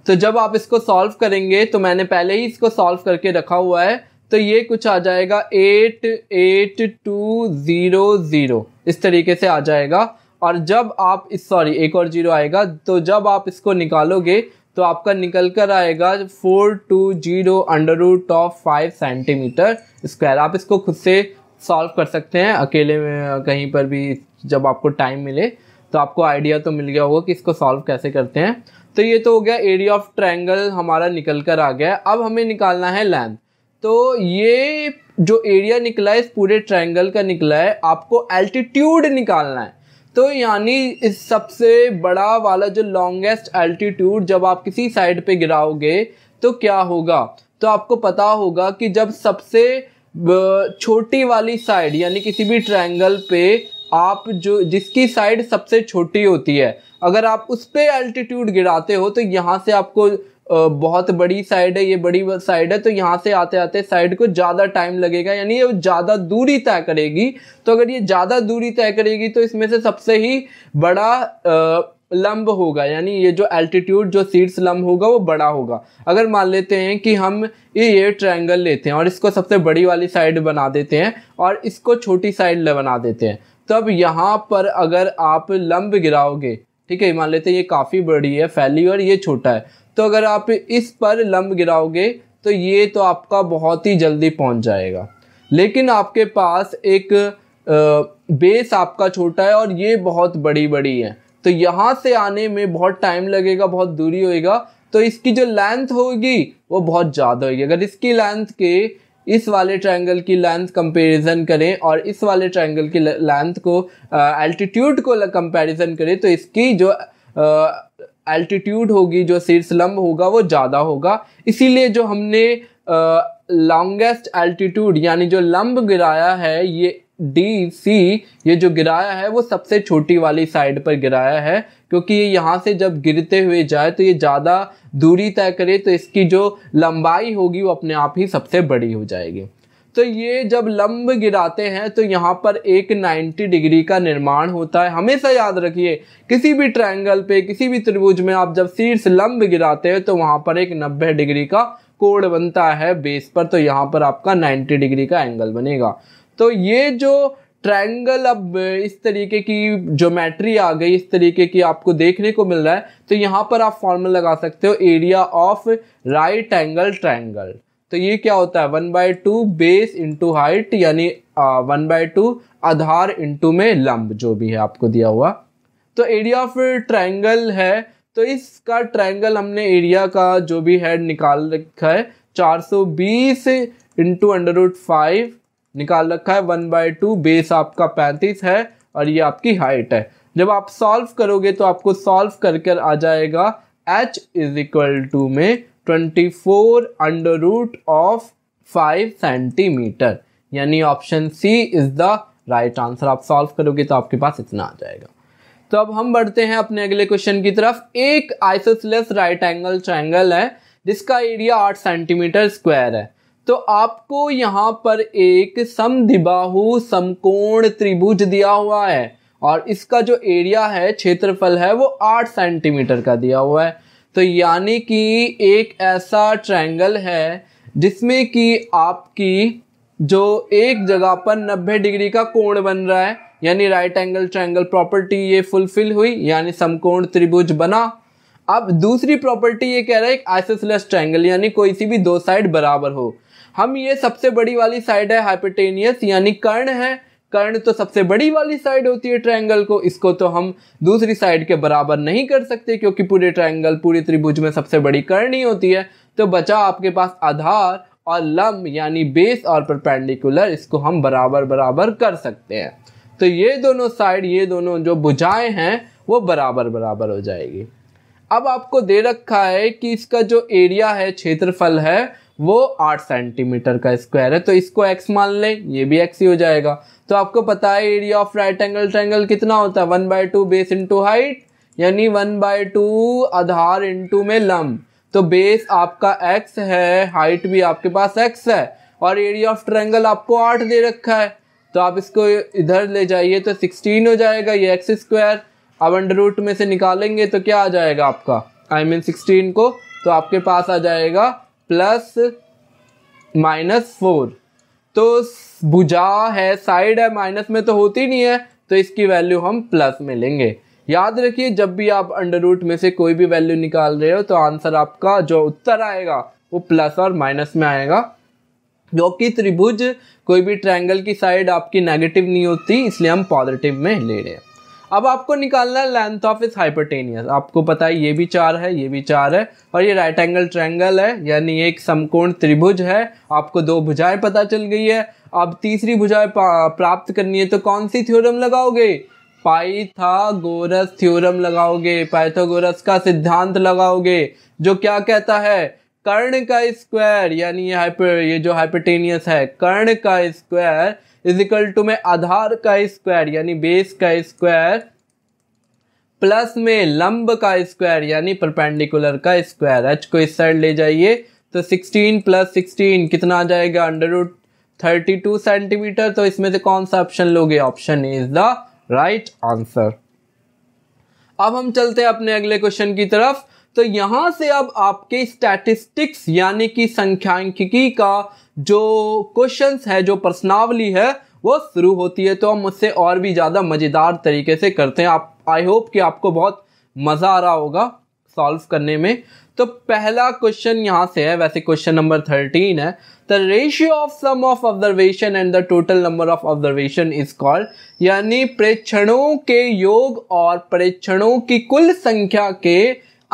S1: तो जब आप इसको सॉल्व करेंगे तो मैंने पहले ही इसको सॉल्व करके रखा हुआ है तो ये कुछ आ जाएगा eight eight two zero zero इस तरीके से आ जाएगा और जब आप इस सॉरी एक और जीरो आएगा तो जब आप इसको निकालोगे तो आपका निकल कर आएगा four two zero under root of five centimetre square आप इसको खुद से सॉल्व कर सकते हैं अकेले में कहीं पर भी जब आपको टाइम मिले तो आपको आइडिया तो मिल गया होगा कि इसको सॉल्व कैसे करते हैं तो ये तो हो गया एरिया ऑफ ट्रायंगल हमारा निकल कर आ गया अब हमें निकालना है लेंथ तो ये जो एरिया निकला है इस पूरे ट्रायंगल का निकला है आपको एल्टीट्यूड निकालना है तो यानी इस सबसे बड़ा वाला जो लॉन्गेस्ट एल्टीट्यूड जब आप किसी साइड पे गिराओगे तो क्या होगा तो आपको पता होगा कि जब सबसे छोटी वाली साइड यानी किसी भी ट्रायंगल पे आप जो जिसकी साइड सबसे छोटी होती है अगर आप उस पर एल्टीट्यूड गिराते हो तो यहाँ से आपको बहुत बड़ी साइड है ये बड़ी साइड है तो यहाँ से आते आते साइड को ज़्यादा टाइम लगेगा यानी ये ज़्यादा दूरी तय करेगी तो अगर ये ज़्यादा दूरी तय करेगी तो इसमें से सबसे ही बड़ा लंब होगा यानी ये जो एल्टीट्यूड जो सीट्स लंब होगा वो बड़ा होगा अगर मान लेते हैं कि हम ये ये ट्रायंगल लेते हैं और इसको सबसे बड़ी वाली साइड बना देते हैं और इसको छोटी साइड बना देते हैं तब यहाँ पर अगर आप लंब गिराओगे ठीक है मान लेते हैं ये काफ़ी बड़ी है फैली और ये छोटा है तो अगर आप इस पर लंब गिराओगे तो ये तो आपका बहुत ही जल्दी पहुंच जाएगा लेकिन आपके पास एक बेस आपका छोटा है और ये बहुत बड़ी बड़ी है तो यहाँ से आने में बहुत टाइम लगेगा बहुत दूरी होएगा तो इसकी जो लेंथ होगी वो बहुत ज़्यादा होगी अगर इसकी लेंथ के इस वाले ट्रायंगल की लेंथ कंपैरिजन करें और इस वाले ट्रायंगल की लेंथ को एल्टीट्यूड को कंपैरिजन करें तो इसकी जो एल्टीट्यूड होगी जो शीर्ष स्लम्ब होगा वो ज़्यादा होगा इसीलिए जो हमने लॉन्गेस्ट एल्टीट्यूड यानी जो लम्ब गिराया है ये डी सी ये जो गिराया है वो सबसे छोटी वाली साइड पर गिराया है क्योंकि ये यहाँ से जब गिरते हुए जाए तो ये ज़्यादा दूरी तय करे तो इसकी जो लंबाई होगी वो अपने आप ही सबसे बड़ी हो जाएगी तो ये जब लंब गिराते हैं तो यहाँ पर एक 90 डिग्री का निर्माण होता है हमेशा याद रखिए किसी भी ट्रायंगल पे किसी भी त्रिभुज में आप जब शीर्ष लंब गिराते हैं तो वहाँ पर एक 90 डिग्री का कोण बनता है बेस पर तो यहाँ पर आपका 90 डिग्री का एंगल बनेगा तो ये जो ट्रायंगल अब इस तरीके की ज्योमेट्री आ गई इस तरीके की आपको देखने को मिल रहा है तो यहाँ पर आप फॉर्मल लगा सकते हो area of right angle triangle तो ये क्या होता है one by two base into height यानी वन बाय टू आधार इंटू में लंब जो भी है आपको दिया हुआ तो एरिया ऑफ ट्राइंगल है तो इसका ट्राइंगल हमने एरिया का जो भी है निकाल रखा है 420 इंटू अंडर रूट फाइव निकाल रखा है वन बाय टू बेस आपका पैंतीस है और ये आपकी हाइट है जब आप सॉल्व करोगे तो आपको सॉल्व कर कर आ जाएगा h इज इक्वल टू में twenty four under root of five centimetre यानी option C is the right answer आप सॉल्व करोगे तो आपके पास इतना आ जाएगा तो अब हम बढ़ते हैं अपने अगले क्वेश्चन की तरफ एक आइसोसलेस राइट एंगल ट्रायंगल है जिसका एरिया आठ सेंटीमीटर स्क्वायर है तो आपको यहाँ पर एक समदिबाहु समकोण त्रिभुज दिया हुआ है और इसका जो एरिया है क्षेत्रफल है वो आठ सेंटीमीटर का दिया हुआ है तो यानी कि एक ऐसा ट्रायंगल है जिसमें कि आपकी जो एक जगह पर 90 डिग्री का कोण बन रहा है यानी राइट एंगल ट्रायंगल प्रॉपर्टी ये फुलफिल हुई यानी समकोण त्रिभुज बना अब दूसरी प्रॉपर्टी ये कह रहा है एक आइसोसलेस ट्रायंगल यानी कोई सी भी दो साइड बराबर हो हम ये सबसे बड़ी वाली साइड है हाइपोटेनियस यानी कर्ण है कर्ण तो सबसे बड़ी वाली साइड होती है ट्रायंगल को इसको तो हम दूसरी साइड के बराबर नहीं कर सकते क्योंकि पूरे ट्रायंगल पूरी त्रिभुज में सबसे बड़ी कर्ण ही होती है तो बचा आपके पास आधार और लंब यानी बेस और परपेंडिकुलर इसको हम बराबर बराबर कर सकते हैं तो ये दोनों साइड ये दोनों जो बुझाएं हैं वो बराबर बराबर हो जाएगी अब आपको दे रखा है कि इसका जो एरिया है क्षेत्रफल है वो आठ सेंटीमीटर का स्क्वायर है तो इसको एक्स मान लें ये भी एक्स ही हो जाएगा तो आपको पता है area of right angle triangle कितना होता है one by two base into height यानी वन बाय टू आधार इंटू में लम तो बेस आपका एक्स है हाइट भी आपके पास एक्स है और एरिया ऑफ ट्रैंगल आपको आठ दे रखा है तो आप इसको इधर ले जाइए तो सिक्सटीन हो जाएगा ये एक्स स्क्वायर अब अंडर रूट में से निकालेंगे तो क्या आ जाएगा आपका आई मीन सिक्सटीन को तो आपके पास आ जाएगा प्लस माइनस फोर तो भुजा है साइड है माइनस में तो होती नहीं है तो इसकी वैल्यू हम प्लस में लेंगे याद रखिए जब भी आप अंडर रूट में से कोई भी वैल्यू निकाल रहे हो तो आंसर आपका जो उत्तर आएगा वो प्लस और माइनस में आएगा जो कि त्रिभुज कोई भी ट्रायंगल की साइड आपकी नेगेटिव नहीं होती इसलिए हम पॉजिटिव में ले रहे हैं अब आपको निकालना है लेंथ ऑफ इस हाइपरटेनियस आपको पता है ये भी चार है ये भी चार है और ये राइट एंगल ट्रैंगल है यानी एक समकोण त्रिभुज है आपको दो भुजाएं पता चल गई है अब तीसरी भुजाएं प्राप्त करनी है तो कौन सी थ्योरम लगाओगे पाइथागोरस थ्योरम लगाओगे पाइथागोरस का सिद्धांत लगाओगे जो क्या कहता है कर्ण का स्क्वायर यानी ये हाइपर ये जो हाइपरटेनियस है कर्ण का स्क्वायर इज इक्वल टू में आधार का स्क्वायर यानी बेस का स्क्वायर प्लस में लंब का स्क्वायर यानी परपेंडिकुलर का स्क्वायर एच को इस साइड ले जाइए तो 16 प्लस 16 कितना आ जाएगा अंडर रूट थर्टी सेंटीमीटर तो इसमें से कौन सा ऑप्शन लोगे option is the right answer अब हम चलते हैं अपने अगले क्वेश्चन की तरफ तो यहां से अब आपके स्टैटिस्टिक्स यानी कि संख्यांकिकी का जो क्वेश्चंस है जो प्रश्नावली है वो शुरू होती है तो हम उससे और भी ज़्यादा मज़ेदार तरीके से करते हैं आप आई होप कि आपको बहुत मज़ा आ रहा होगा सॉल्व करने में तो पहला क्वेश्चन यहाँ से है वैसे क्वेश्चन नंबर थर्टीन है the ratio of sum of observation and the total number of observation is called यानी प्रेक्षणों के योग और प्रेक्षणों की कुल संख्या के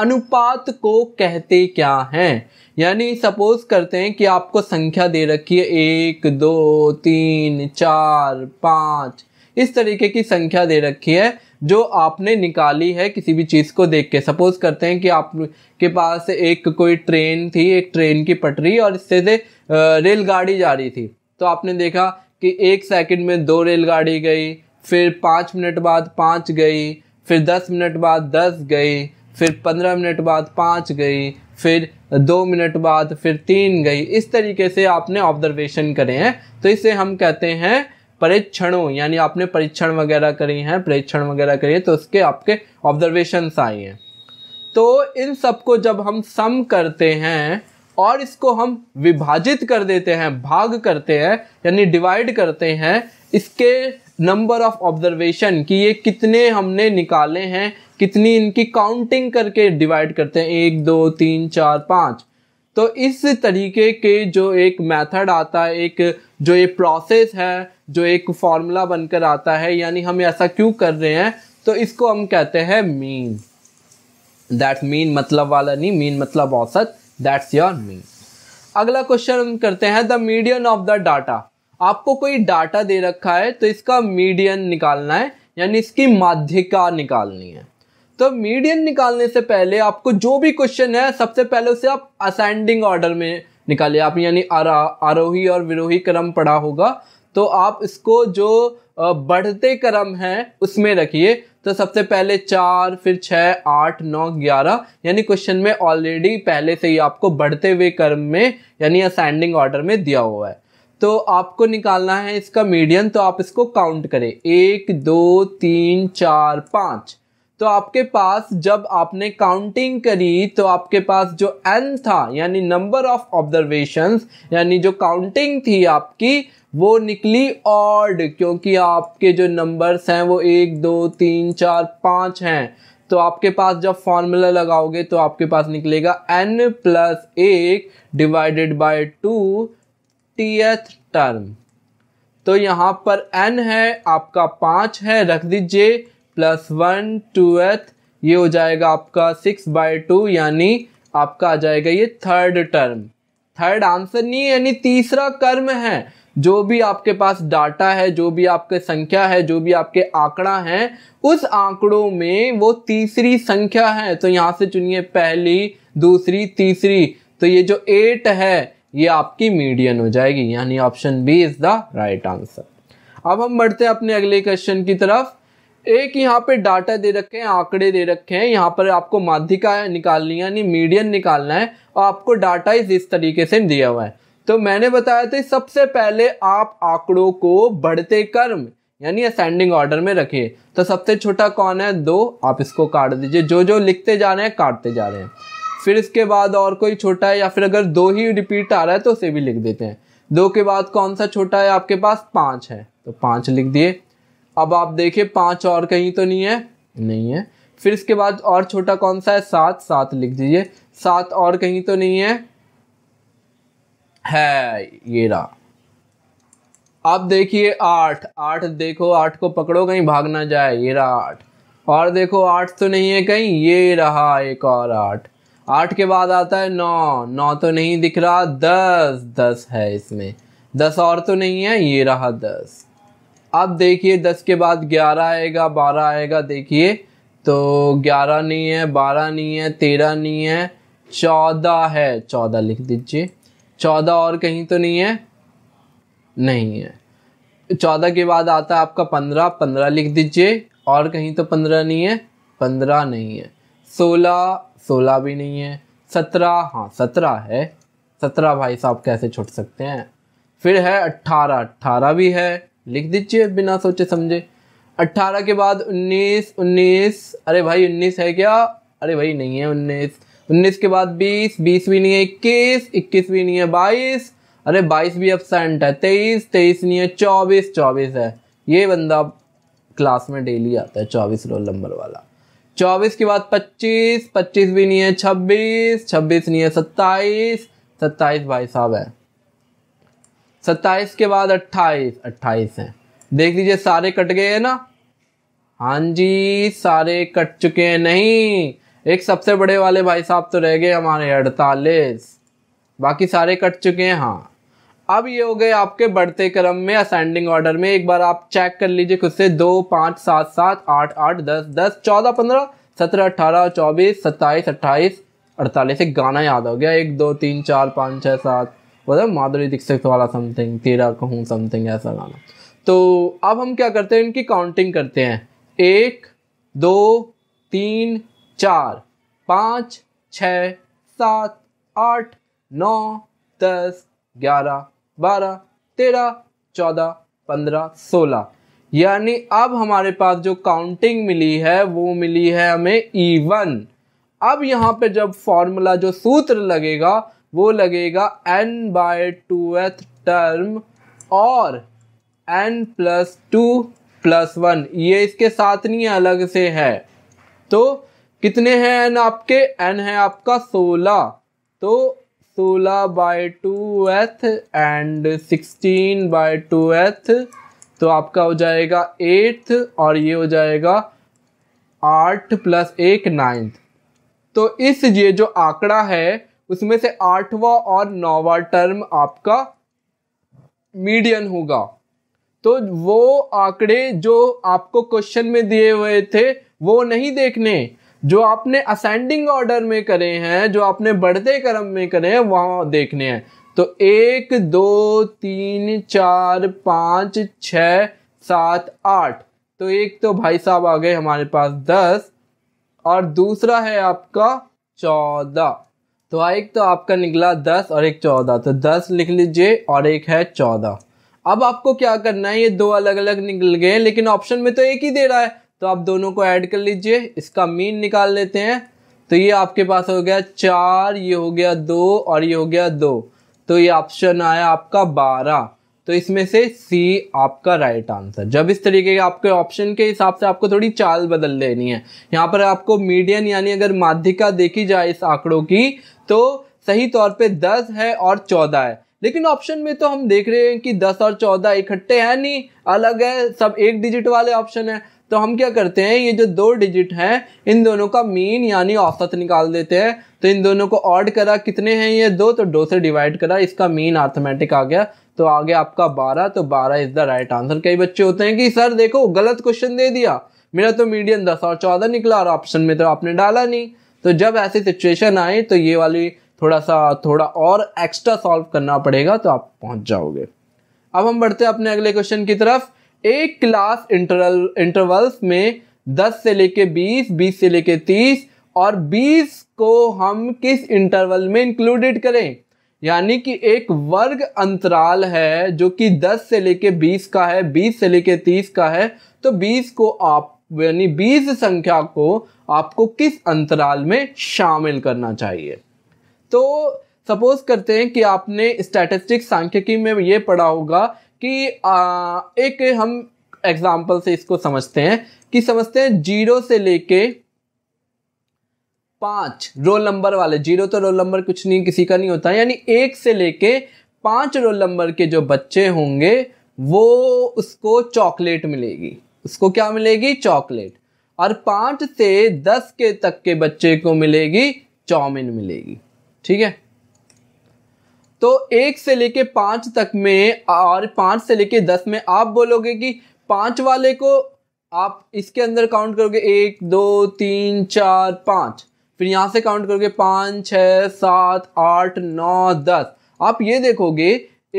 S1: अनुपात को कहते क्या हैं यानी सपोज करते हैं कि आपको संख्या दे रखी है एक दो तीन चार पाँच इस तरीके की संख्या दे रखी है जो आपने निकाली है किसी भी चीज़ को देख के सपोज करते हैं कि आप के पास एक कोई ट्रेन थी एक ट्रेन की पटरी और इससे से रेलगाड़ी जा रही थी तो आपने देखा कि एक सेकंड में दो रेलगाड़ी गई फिर पाँच मिनट बाद पाँच गई फिर दस मिनट बाद दस गई फिर पंद्रह मिनट बाद पाँच गई फिर दो मिनट बाद फिर तीन गई इस तरीके से आपने ऑब्जर्वेशन करे हैं तो इसे हम कहते हैं परीक्षणों यानी आपने परीक्षण वगैरह करी हैं परीक्षण वगैरह करिए तो उसके आपके ऑब्जर्वेशंस आए हैं तो इन सबको जब हम सम करते हैं और इसको हम विभाजित कर देते हैं भाग करते हैं यानी डिवाइड करते हैं इसके नंबर ऑफ ऑब्जर्वेशन कि ये कितने हमने निकाले हैं कितनी इनकी काउंटिंग करके डिवाइड करते हैं एक दो तीन चार पाँच तो इस तरीके के जो एक मेथड आता है एक जो ये प्रोसेस है जो एक फॉर्मूला बनकर आता है यानी हम ऐसा क्यों कर रहे हैं तो इसको हम कहते हैं मीन दैट मीन मतलब वाला नहीं मीन मतलब औसत दैट्स योर मीन अगला क्वेश्चन हम करते हैं the median of the data आपको कोई डाटा दे रखा है तो इसका मीडियन निकालना है यानी इसकी माध्यिका निकालनी है तो मीडियन निकालने से पहले आपको जो भी क्वेश्चन है सबसे पहले उसे आप असेंडिंग ऑर्डर में निकालिए आप यानी आरोही और विरोही क्रम पढ़ा होगा तो आप इसको जो बढ़ते क्रम है उसमें रखिए तो सबसे पहले चार फिर छः आठ नौ ग्यारह यानी क्वेश्चन में ऑलरेडी पहले से ही आपको बढ़ते हुए क्रम में यानी असेंडिंग ऑर्डर में दिया हुआ है तो आपको निकालना है इसका मीडियम तो आप इसको काउंट करें एक दो तीन चार पाँच तो आपके पास जब आपने काउंटिंग करी तो आपके पास जो एन था यानी नंबर ऑफ ऑब्जर्वेशंस यानी जो काउंटिंग थी आपकी वो निकली ऑड क्योंकि आपके जो नंबर्स हैं वो एक दो तीन चार पाँच हैं तो आपके पास जब फॉर्मूला लगाओगे तो आपके पास निकलेगा एन प्लस एक divided by two T eth term तो यहाँ पर एन है आपका पाँच है रख दीजिए प्लस वन टू एथ ये हो जाएगा आपका सिक्स बाय टू यानी आपका आ जाएगा ये थर्ड टर्म थर्ड आंसर नहीं है यानी तीसरा कर्म है जो भी आपके पास डाटा है जो भी आपके संख्या है जो भी आपके आंकड़ा है उस आंकड़ों में वो तीसरी संख्या है तो यहाँ से चुनिए पहली दूसरी तीसरी तो ये जो एट है ये आपकी मीडियन हो जाएगी यानी option B is the right answer अब हम बढ़ते हैं अपने अगले क्वेश्चन की तरफ एक यहाँ पे डाटा दे रखे हैं आंकड़े दे रखे हैं यहाँ पर आपको माध्यिका निकालनी है यानी मीडियन निकालना है और आपको डाटा इस तरीके से दिया हुआ है तो मैंने बताया था सबसे पहले आप आंकड़ों को बढ़ते क्रम यानी असेंडिंग ऑर्डर में रखिए तो सबसे छोटा कौन है दो आप इसको काट दीजिए जो जो लिखते जा रहे हैं काटते जा रहे हैं फिर इसके बाद और कोई छोटा है या फिर अगर दो ही रिपीट आ रहा है तो उसे भी लिख देते हैं दो के बाद कौन सा छोटा है आपके पास पाँच है तो पाँच लिख दिए अब आप देखिए पाँच और कहीं तो नहीं है नहीं है फिर इसके बाद और छोटा कौन सा है सात सात लिख दीजिए सात और कहीं तो नहीं है है ये रहा अब देखिए आठ आठ देखो आठ को पकड़ो कहीं भाग ना जाए ये रहा आठ और देखो आठ तो नहीं है कहीं ये रहा एक और आठ आठ के बाद आता है नौ नौ तो नहीं दिख रहा दस दस है इसमें दस और तो नहीं है ये रहा दस अब देखिए दस के बाद ग्यारह आएगा बारह आएगा देखिए तो ग्यारह नहीं है बारह नहीं है तेरह नहीं है चौदह है चौदह लिख दीजिए चौदह और कहीं तो नहीं है नहीं है चौदह के बाद आता है आपका पंद्रह पंद्रह लिख दीजिए और कहीं तो पंद्रह नहीं है पंद्रह नहीं है सोलह सोलह भी नहीं है सत्रह हाँ सत्रह है सत्रह भाई साहब कैसे छुट सकते हैं फिर है अट्ठारह अट्ठारह भी है लिख दीजिए बिना सोचे समझे अट्ठारह के बाद उन्नीस उन्नीस अरे भाई उन्नीस है क्या अरे भाई नहीं है उन्नीस उन्नीस के बाद बीस बीस भी नहीं है इक्कीस इक्कीस भी नहीं है बाईस अरे बाईस भी अपसेंट है तेईस तेईस नहीं है चौबीस चौबीस है ये बंदा क्लास में डेली आता है चौबीस रोल नंबर वाला चौबीस के बाद पच्चीस पच्चीस भी नहीं है छब्बीस छब्बीस नहीं है सत्ताईस सत्ताईस भाई साहब है सत्ताईस के बाद अट्ठाईस अट्ठाईस है देख लीजिए सारे कट गए हैं ना हाँ जी सारे कट चुके हैं नहीं एक सबसे बड़े वाले भाई साहब तो रह गए हमारे अड़तालीस बाकी सारे कट चुके हैं हाँ अब ये हो गए आपके बढ़ते क्रम में असेंडिंग ऑर्डर में एक बार आप चेक कर लीजिए खुद से दो पाँच सात सात आठ आठ दस दस चौदह पंद्रह सत्रह अठारह चौबीस सत्ताईस अट्ठाईस अड़तालीस एक गाना याद हो गया एक दो तीन चार पाँच छः सात बोला तो माधुरी दीक्षित वाला समथिंग तेरा कहूँ समथिंग ऐसा गाना तो अब हम क्या करते हैं इनकी काउंटिंग करते हैं एक दो तीन चार पाँच छ सात आठ नौ दस ग्यारह बारह तेरह चौदह पंद्रह सोलह यानी अब हमारे पास जो काउंटिंग मिली है वो मिली है हमें इवन e अब यहाँ पे जब फॉर्मूला जो सूत्र लगेगा वो लगेगा एन बाय एथ टर्म और N plus two plus one ये इसके साथ नहीं अलग से है तो कितने हैं एन आपके एन है आपका सोलह तो सोलह by two eighth and sixteen by two eighth तो आपका हो जाएगा एट्थ और ये हो जाएगा आठ प्लस एक नाइन्थ तो इस ये जो आंकड़ा है उसमें से आठवा और नौवा टर्म आपका मीडियन होगा तो वो आंकड़े जो आपको क्वेश्चन में दिए हुए थे वो नहीं देखने जो आपने असेंडिंग ऑर्डर में करे हैं जो आपने बढ़ते क्रम में करे हैं वहां देखने हैं तो एक दो तीन चार पाँच छ सात आठ तो एक तो भाई साहब आ गए हमारे पास दस और दूसरा है आपका चौदह तो एक तो आपका निकला दस और एक चौदह तो दस लिख लीजिए और एक है चौदह अब आपको क्या करना है ये दो अलग अलग निकल गए लेकिन ऑप्शन में तो एक ही दे रहा है तो आप दोनों को ऐड कर लीजिए इसका मीन निकाल लेते हैं तो ये आपके पास हो गया चार ये हो गया दो और ये हो गया दो तो ये ऑप्शन आया आपका बारह तो इसमें से सी आपका राइट आंसर जब इस तरीके के आपके ऑप्शन के हिसाब से आपको थोड़ी चाल बदल लेनी है यहाँ पर आपको मीडियन यानी अगर माध्यिका देखी जाए इस आंकड़ों की तो सही तौर पे दस है और चौदह है लेकिन ऑप्शन में तो हम देख रहे हैं कि दस और चौदह इकट्ठे हैं नहीं अलग है सब एक डिजिट वाले ऑप्शन है तो हम क्या करते हैं ये जो दो डिजिट हैं इन दोनों का मीन यानी औसत निकाल देते हैं तो इन दोनों को ऑड करा कितने हैं ये दो तो दो से डिवाइड करा इसका मीन आर्थमेटिक आ गया तो आ गया आपका बारह तो बारह इज़ द राइट आंसर कई बच्चे होते हैं कि सर देखो गलत क्वेश्चन दे दिया मेरा तो मीडियम दस और चौदह निकला और ऑप्शन में तो आपने डाला नहीं तो जब ऐसी सिचुएशन आए तो ये वाली थोड़ा सा थोड़ा और एक्स्ट्रा सॉल्व करना पड़ेगा तो आप पहुंच जाओगे अब हम बढ़ते हैं अपने अगले क्वेश्चन की तरफ एक क्लास इंटरवल इंटरवल्स में 10 से लेके 20, 20 से लेके 30 और 20 को हम किस इंटरवल में इंक्लूडेड करें यानी कि एक वर्ग अंतराल है जो कि 10 से लेके 20 का है 20 से लेके 30 का है तो 20 को आप यानी 20 संख्या को आपको किस अंतराल में शामिल करना चाहिए तो सपोज करते हैं कि आपने स्टैटिस्टिक्स सांख्यिकी में ये पढ़ा होगा कि आ, एक हम एग्जाम्पल से इसको समझते हैं कि समझते हैं जीरो से लेके पांच रोल नंबर वाले जीरो तो रोल नंबर कुछ नहीं किसी का नहीं होता यानी एक से लेके पांच रोल नंबर के जो बच्चे होंगे वो उसको चॉकलेट मिलेगी उसको क्या मिलेगी चॉकलेट और पांच से दस के तक के बच्चे को मिलेगी चौमिन मिलेगी ठीक है तो एक से लेके पाँच तक में और पाँच से लेके दस में आप बोलोगे कि पाँच वाले को आप इसके अंदर काउंट करोगे एक दो तीन चार पाँच फिर यहाँ से काउंट करोगे पाँच छः सात आठ नौ दस आप ये देखोगे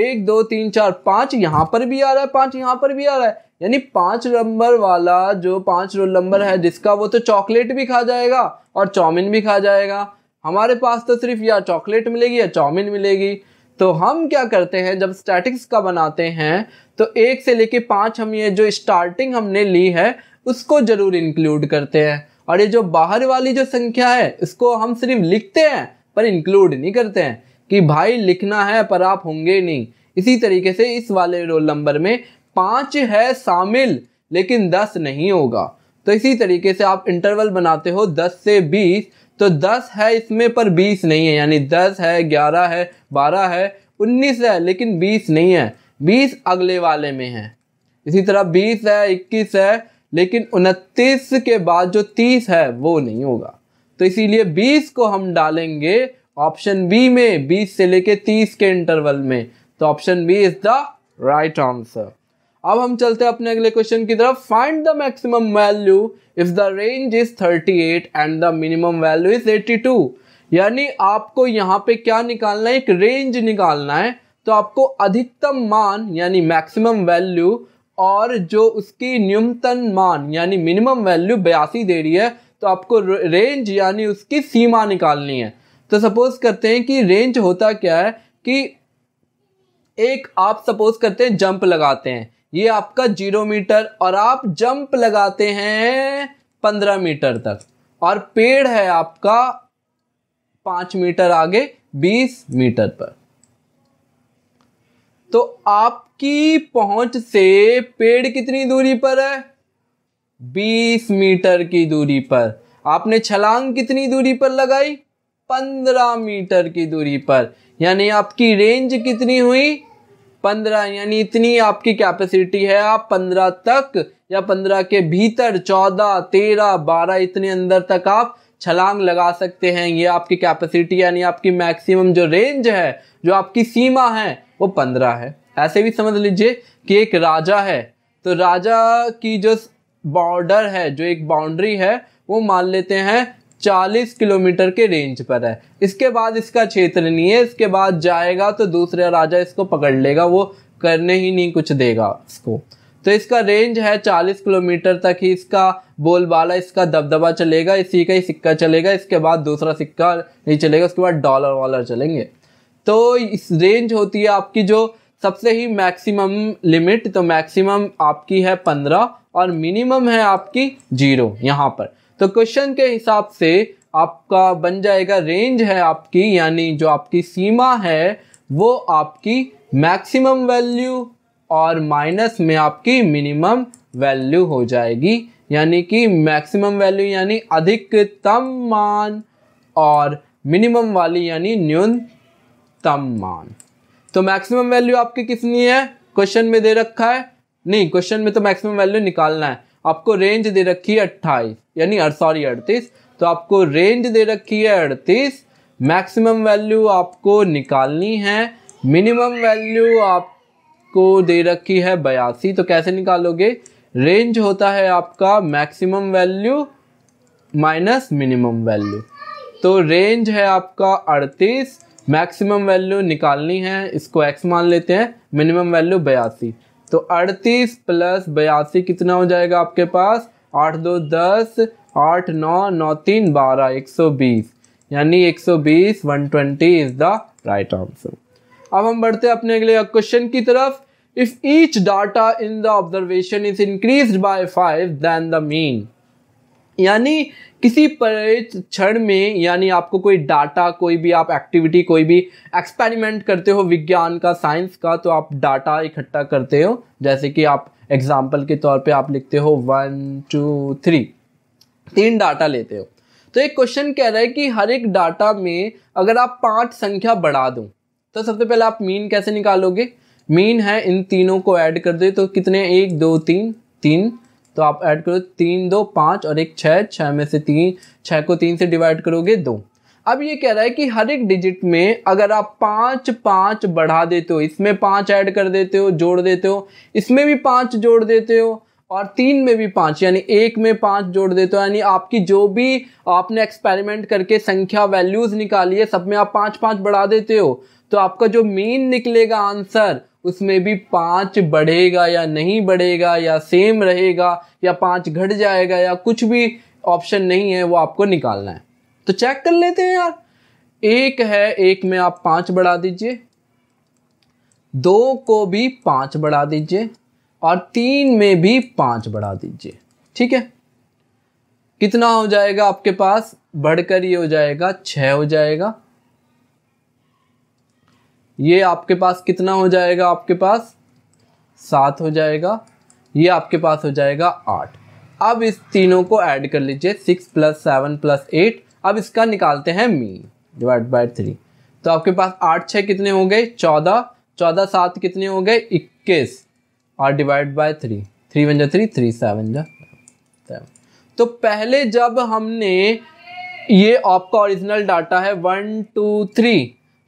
S1: एक दो तीन चार पाँच यहाँ पर भी आ रहा है पाँच यहाँ पर भी आ रहा है यानी पाँच नंबर वाला जो पाँच रोल नंबर है जिसका वो तो चॉकलेट भी खा जाएगा और चाउमिन भी खा जाएगा हमारे पास तो सिर्फ या चॉकलेट मिलेगी या चाउमिन मिलेगी तो हम क्या करते हैं जब स्टैटिक्स का बनाते हैं तो एक से लेके पाँच हम ये जो स्टार्टिंग हमने ली है उसको ज़रूर इंक्लूड करते हैं और ये जो बाहर वाली जो संख्या है इसको हम सिर्फ लिखते हैं पर इंक्लूड नहीं करते हैं कि भाई लिखना है पर आप होंगे नहीं इसी तरीके से इस वाले रोल नंबर में पाँच है शामिल लेकिन दस नहीं होगा तो इसी तरीके से आप इंटरवल बनाते हो दस से बीस तो दस है इसमें पर बीस नहीं है यानी दस है ग्यारह है बारह है उन्नीस है लेकिन बीस नहीं है बीस अगले वाले में है इसी तरह बीस है इक्कीस है लेकिन उनतीस के बाद जो तीस है वो नहीं होगा तो इसीलिए बीस को हम डालेंगे ऑप्शन बी में बीस से लेके तीस के इंटरवल में तो option B is the right answer अब हम चलते हैं अपने अगले क्वेश्चन की तरफ find the maximum value if the range is 38 and the minimum value is 82 यानी आपको यहाँ पे क्या निकालना है एक रेंज निकालना है तो आपको अधिकतम मान यानी मैक्सिमम वैल्यू और जो उसकी न्यूनतम मान यानी मिनिमम वैल्यू बयासी दे रही है तो आपको रेंज यानी उसकी सीमा निकालनी है तो सपोज करते हैं कि रेंज होता क्या है कि एक आप सपोज करते हैं जंप लगाते हैं ये आपका जीरो मीटर और आप जंप लगाते हैं पंद्रह मीटर तक और पेड़ है आपका पांच मीटर आगे बीस मीटर पर तो आपकी पहुंच से पेड़ कितनी दूरी पर है बीस मीटर की दूरी पर आपने छलांग कितनी दूरी पर लगाई पंद्रह मीटर की दूरी पर यानी आपकी रेंज कितनी हुई पंद्रह यानी इतनी आपकी कैपेसिटी है आप पंद्रह तक या पंद्रह के भीतर चौदह तेरह बारह इतने अंदर तक आप छलांग लगा सकते हैं ये आपकी कैपेसिटी यानी आपकी मैक्सिमम जो रेंज है जो आपकी सीमा है वो पंद्रह है ऐसे भी समझ लीजिए कि एक राजा है तो राजा की जो बॉर्डर है जो एक बाउंड्री है वो मान लेते हैं 40 किलोमीटर के रेंज पर है इसके बाद इसका क्षेत्र नहीं है इसके बाद जाएगा तो दूसरा राजा इसको पकड़ लेगा वो करने ही नहीं कुछ देगा इसको तो इसका रेंज है 40 किलोमीटर तक ही इसका बोलबाला इसका दबदबा चलेगा इसी का ही सिक्का चलेगा इसके बाद दूसरा सिक्का नहीं चलेगा उसके बाद डॉलर वॉलर चलेंगे तो इस रेंज होती है आपकी जो सबसे ही मैक्सिमम लिमिट तो मैक्सिमम आपकी है पंद्रह और मिनिमम है आपकी जीरो यहाँ पर तो क्वेश्चन के हिसाब से आपका बन जाएगा रेंज है आपकी यानी जो आपकी सीमा है वो आपकी मैक्सिमम वैल्यू और माइनस में आपकी मिनिमम वैल्यू हो जाएगी यानी कि मैक्सिमम वैल्यू यानी अधिकतम मान और मिनिमम वाली यानी न्यूनतम मान तो मैक्सिमम वैल्यू आपकी कितनी है क्वेश्चन में दे रखा है नहीं क्वेश्चन में तो मैक्सिमम वैल्यू निकालना है आपको रेंज दे रखी है अट्ठाईस यानी सॉरी अड़तीस तो आपको रेंज दे रखी है अड़तीस मैक्सिमम वैल्यू आपको निकालनी है मिनिमम वैल्यू आपको दे रखी है बयासी तो कैसे निकालोगे रेंज होता है आपका maximum value minus minimum value तो रेंज है आपका अड़तीस मैक्सिमम वैल्यू निकालनी है इसको एक्स मान लेते हैं मिनिमम वैल्यू बयासी तो अड़तीस प्लस बयासी कितना हो जाएगा आपके पास आठ दो दस आठ नौ नौ तीन बारह एक सौ बीस यानी एक सौ बीस one twenty is the right answer अब हम बढ़ते हैं अपने अगले क्वेश्चन की तरफ if each data in the observation is increase by five then the mean यानी किसी पर क्षण में यानी आपको कोई डाटा कोई भी आप एक्टिविटी कोई भी एक्सपेरिमेंट करते हो विज्ञान का साइंस का तो आप डाटा इकट्ठा करते हो जैसे कि आप एग्जाम्पल के तौर पे आप लिखते हो वन टू थ्री तीन डाटा लेते हो तो एक क्वेश्चन कह रहा है कि हर एक डाटा में अगर आप पांच संख्या बढ़ा दो तो सबसे पहले आप मीन कैसे निकालोगे मीन है इन तीनों को ऐड कर दे तो कितने एक दो तीन तीन तो आप ऐड करो तीन दो पाँच और एक छः छः में से तीन छः को तीन से डिवाइड करोगे दो अब ये कह रहा है कि हर एक डिजिट में अगर आप पाँच पाँच बढ़ा देते हो इसमें पाँच ऐड कर देते हो जोड़ देते हो इसमें भी पाँच जोड़ देते हो और तीन में भी पाँच यानी एक में पाँच जोड़ देते हो यानी आपकी जो भी आपने एक्सपेरिमेंट करके संख्या वैल्यूज़ निकाली है सब में आप पाँच पाँच बढ़ा देते हो तो आपका जो मीन निकलेगा आंसर उसमें भी पाँच बढ़ेगा या नहीं बढ़ेगा या सेम रहेगा या पाँच घट जाएगा या कुछ भी ऑप्शन नहीं है वो आपको निकालना है तो चेक कर लेते हैं यार एक है एक में आप पाँच बढ़ा दीजिए दो को भी पाँच बढ़ा दीजिए और तीन में भी पाँच बढ़ा दीजिए ठीक है कितना हो जाएगा आपके पास बढ़कर ये हो जाएगा छः हो जाएगा ये आपके पास कितना हो जाएगा आपके पास सात हो जाएगा ये आपके पास हो जाएगा आठ अब इस तीनों को ऐड कर लीजिए six plus seven plus eight अब इसका निकालते हैं मीन डिवाइड बाय थ्री तो आपके पास आठ छः कितने हो गए चौदह चौदह सात कितने हो गए इक्कीस और divide by three three one जा थ्री थ्री सेवन जा तो पहले जब हमने ये आपका ओरिजिनल डाटा है वन टू थ्री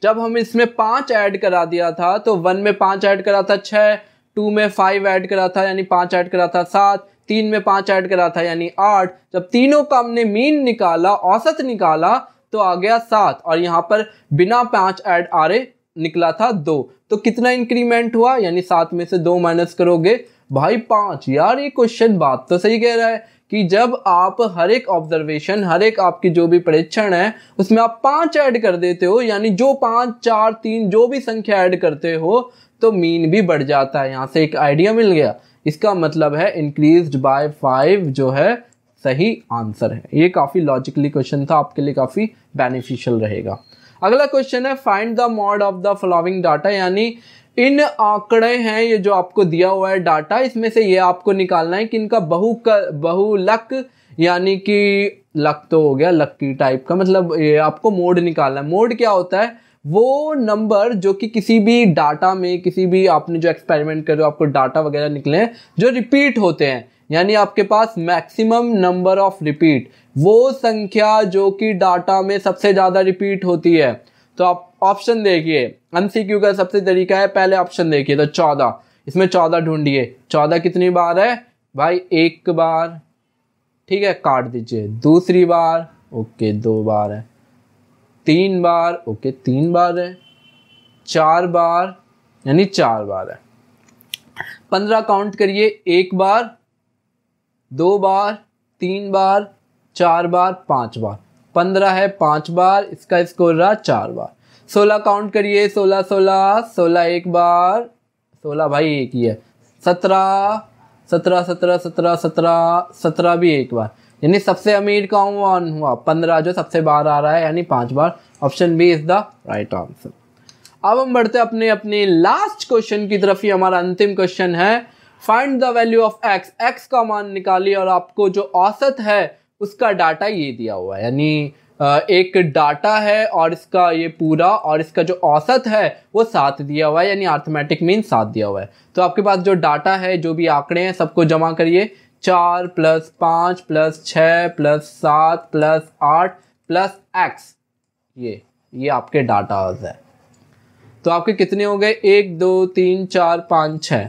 S1: जब हम इसमें पांच ऐड करा दिया था तो वन में पांच ऐड करा था छः टू में फाइव ऐड करा था यानी पांच ऐड करा था सात तीन में पांच ऐड करा था यानी आठ जब तीनों का हमने मीन निकाला औसत निकाला तो आ गया सात और यहाँ पर बिना पांच ऐड आ रहे निकला था दो तो कितना इंक्रीमेंट हुआ यानी सात में से दो माइनस करोगे भाई पांच यार ये क्वेश्चन बात तो सही कह रहा है कि जब आप हर एक ऑब्जर्वेशन हर एक आपकी जो भी परीक्षण है उसमें आप पांच ऐड कर देते हो यानी जो पांच चार तीन जो भी संख्या ऐड करते हो तो मीन भी बढ़ जाता है यहाँ से एक आइडिया मिल गया इसका मतलब है इंक्रीज बाय फाइव जो है सही आंसर है ये काफ़ी लॉजिकली क्वेश्चन था आपके लिए काफ़ी बेनिफिशियल रहेगा अगला क्वेश्चन है find the mode of the following data यानी इन आंकड़े हैं ये जो आपको दिया हुआ है डाटा इसमें से ये आपको निकालना है कि इनका बहु कर, बहु लक यानी कि लक तो हो गया लक्की टाइप का मतलब ये आपको मोड निकालना है मोड क्या होता है वो नंबर जो कि किसी भी डाटा में किसी भी आपने जो एक्सपेरिमेंट करो आपको डाटा वगैरह निकले हैं जो रिपीट होते हैं यानी आपके पास मैक्सिमम नंबर ऑफ रिपीट वो संख्या जो कि डाटा में सबसे ज़्यादा रिपीट होती है तो आप ऑप्शन देखिए एमसीक्यू का सबसे तरीका है पहले ऑप्शन देखिए तो चौदह इसमें चौदह ढूंढिए चौदह कितनी बार है भाई एक बार ठीक है काट दीजिए दूसरी बार ओके दो बार है तीन बार ओके तीन बार है चार बार यानी चार बार है पंद्रह काउंट करिए एक बार दो बार तीन बार चार बार पांच बार पंद्रह है पांच बार इसका स्कोर रहा चार बार सोलह काउंट करिए सोलह सोलह सोलह एक बार सोलह भाई एक ही है सत्रह सत्रह सत्रह सत्रह सत्रह सत्रह भी एक बार यानी सबसे अमीर कौन हुआ पंद्रह जो सबसे बाहर आ रहा है यानी पांच बार option B is the right answer अब हम बढ़ते हैं अपने अपने लास्ट क्वेश्चन की तरफ ही हमारा अंतिम क्वेश्चन है find the value of x x का मान निकालिए और आपको जो औसत है उसका डाटा ये दिया हुआ है यानी एक डाटा है और इसका ये पूरा और इसका जो औसत है वो सात दिया हुआ है यानी आर्थमेटिक मीन सात दिया हुआ है तो आपके पास जो डाटा है जो भी आंकड़े हैं सबको जमा करिए चार प्लस पाँच प्लस छः प्लस सात प्लस आठ प्लस एक्स ये ये आपके डाटा है तो आपके कितने हो गए एक दो तीन चार पाँच छः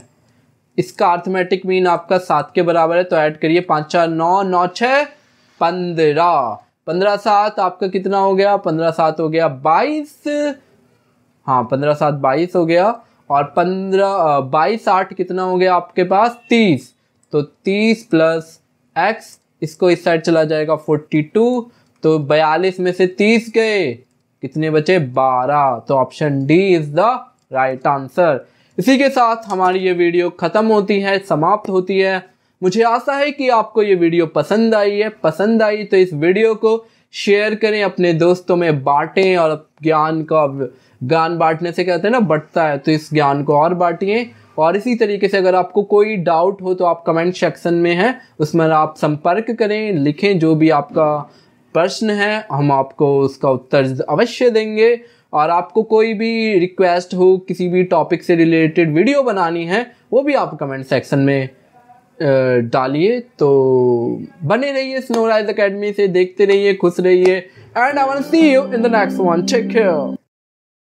S1: इसका आर्थमेटिक मीन आपका सात के बराबर है तो ऐड करिए पाँच चार नौ नौ छः पंद्रह पंद्रह सात आपका कितना हो गया पंद्रह सात हो गया बाईस हाँ पंद्रह सात बाईस हो गया और पंद्रह बाईस आठ कितना हो गया आपके पास तीस तो तीस प्लस एक्स इसको इस साइड चला जाएगा फोर्टी टू तो बयालीस में से तीस गए कितने बचे बारह तो option D is the right answer इसी के साथ हमारी ये वीडियो ख़त्म होती है समाप्त होती है मुझे आशा है कि आपको ये वीडियो पसंद आई है पसंद आई तो इस वीडियो को शेयर करें अपने दोस्तों में बांटें और ज्ञान का ज्ञान बांटने से कहते हैं ना बढ़ता है तो इस ज्ञान को और बांटिए और इसी तरीके से अगर आपको कोई डाउट हो तो आप कमेंट सेक्शन में हैं उसमें आप संपर्क करें लिखें जो भी आपका प्रश्न है हम आपको उसका उत्तर अवश्य देंगे और आपको कोई भी रिक्वेस्ट हो किसी भी टॉपिक से रिलेटेड वीडियो बनानी है वो भी आप कमेंट सेक्शन में डालिए तो बने रहिए स्नो राइज अकेडमी से देखते रहिए खुश रहिए and I one see you in the next one take care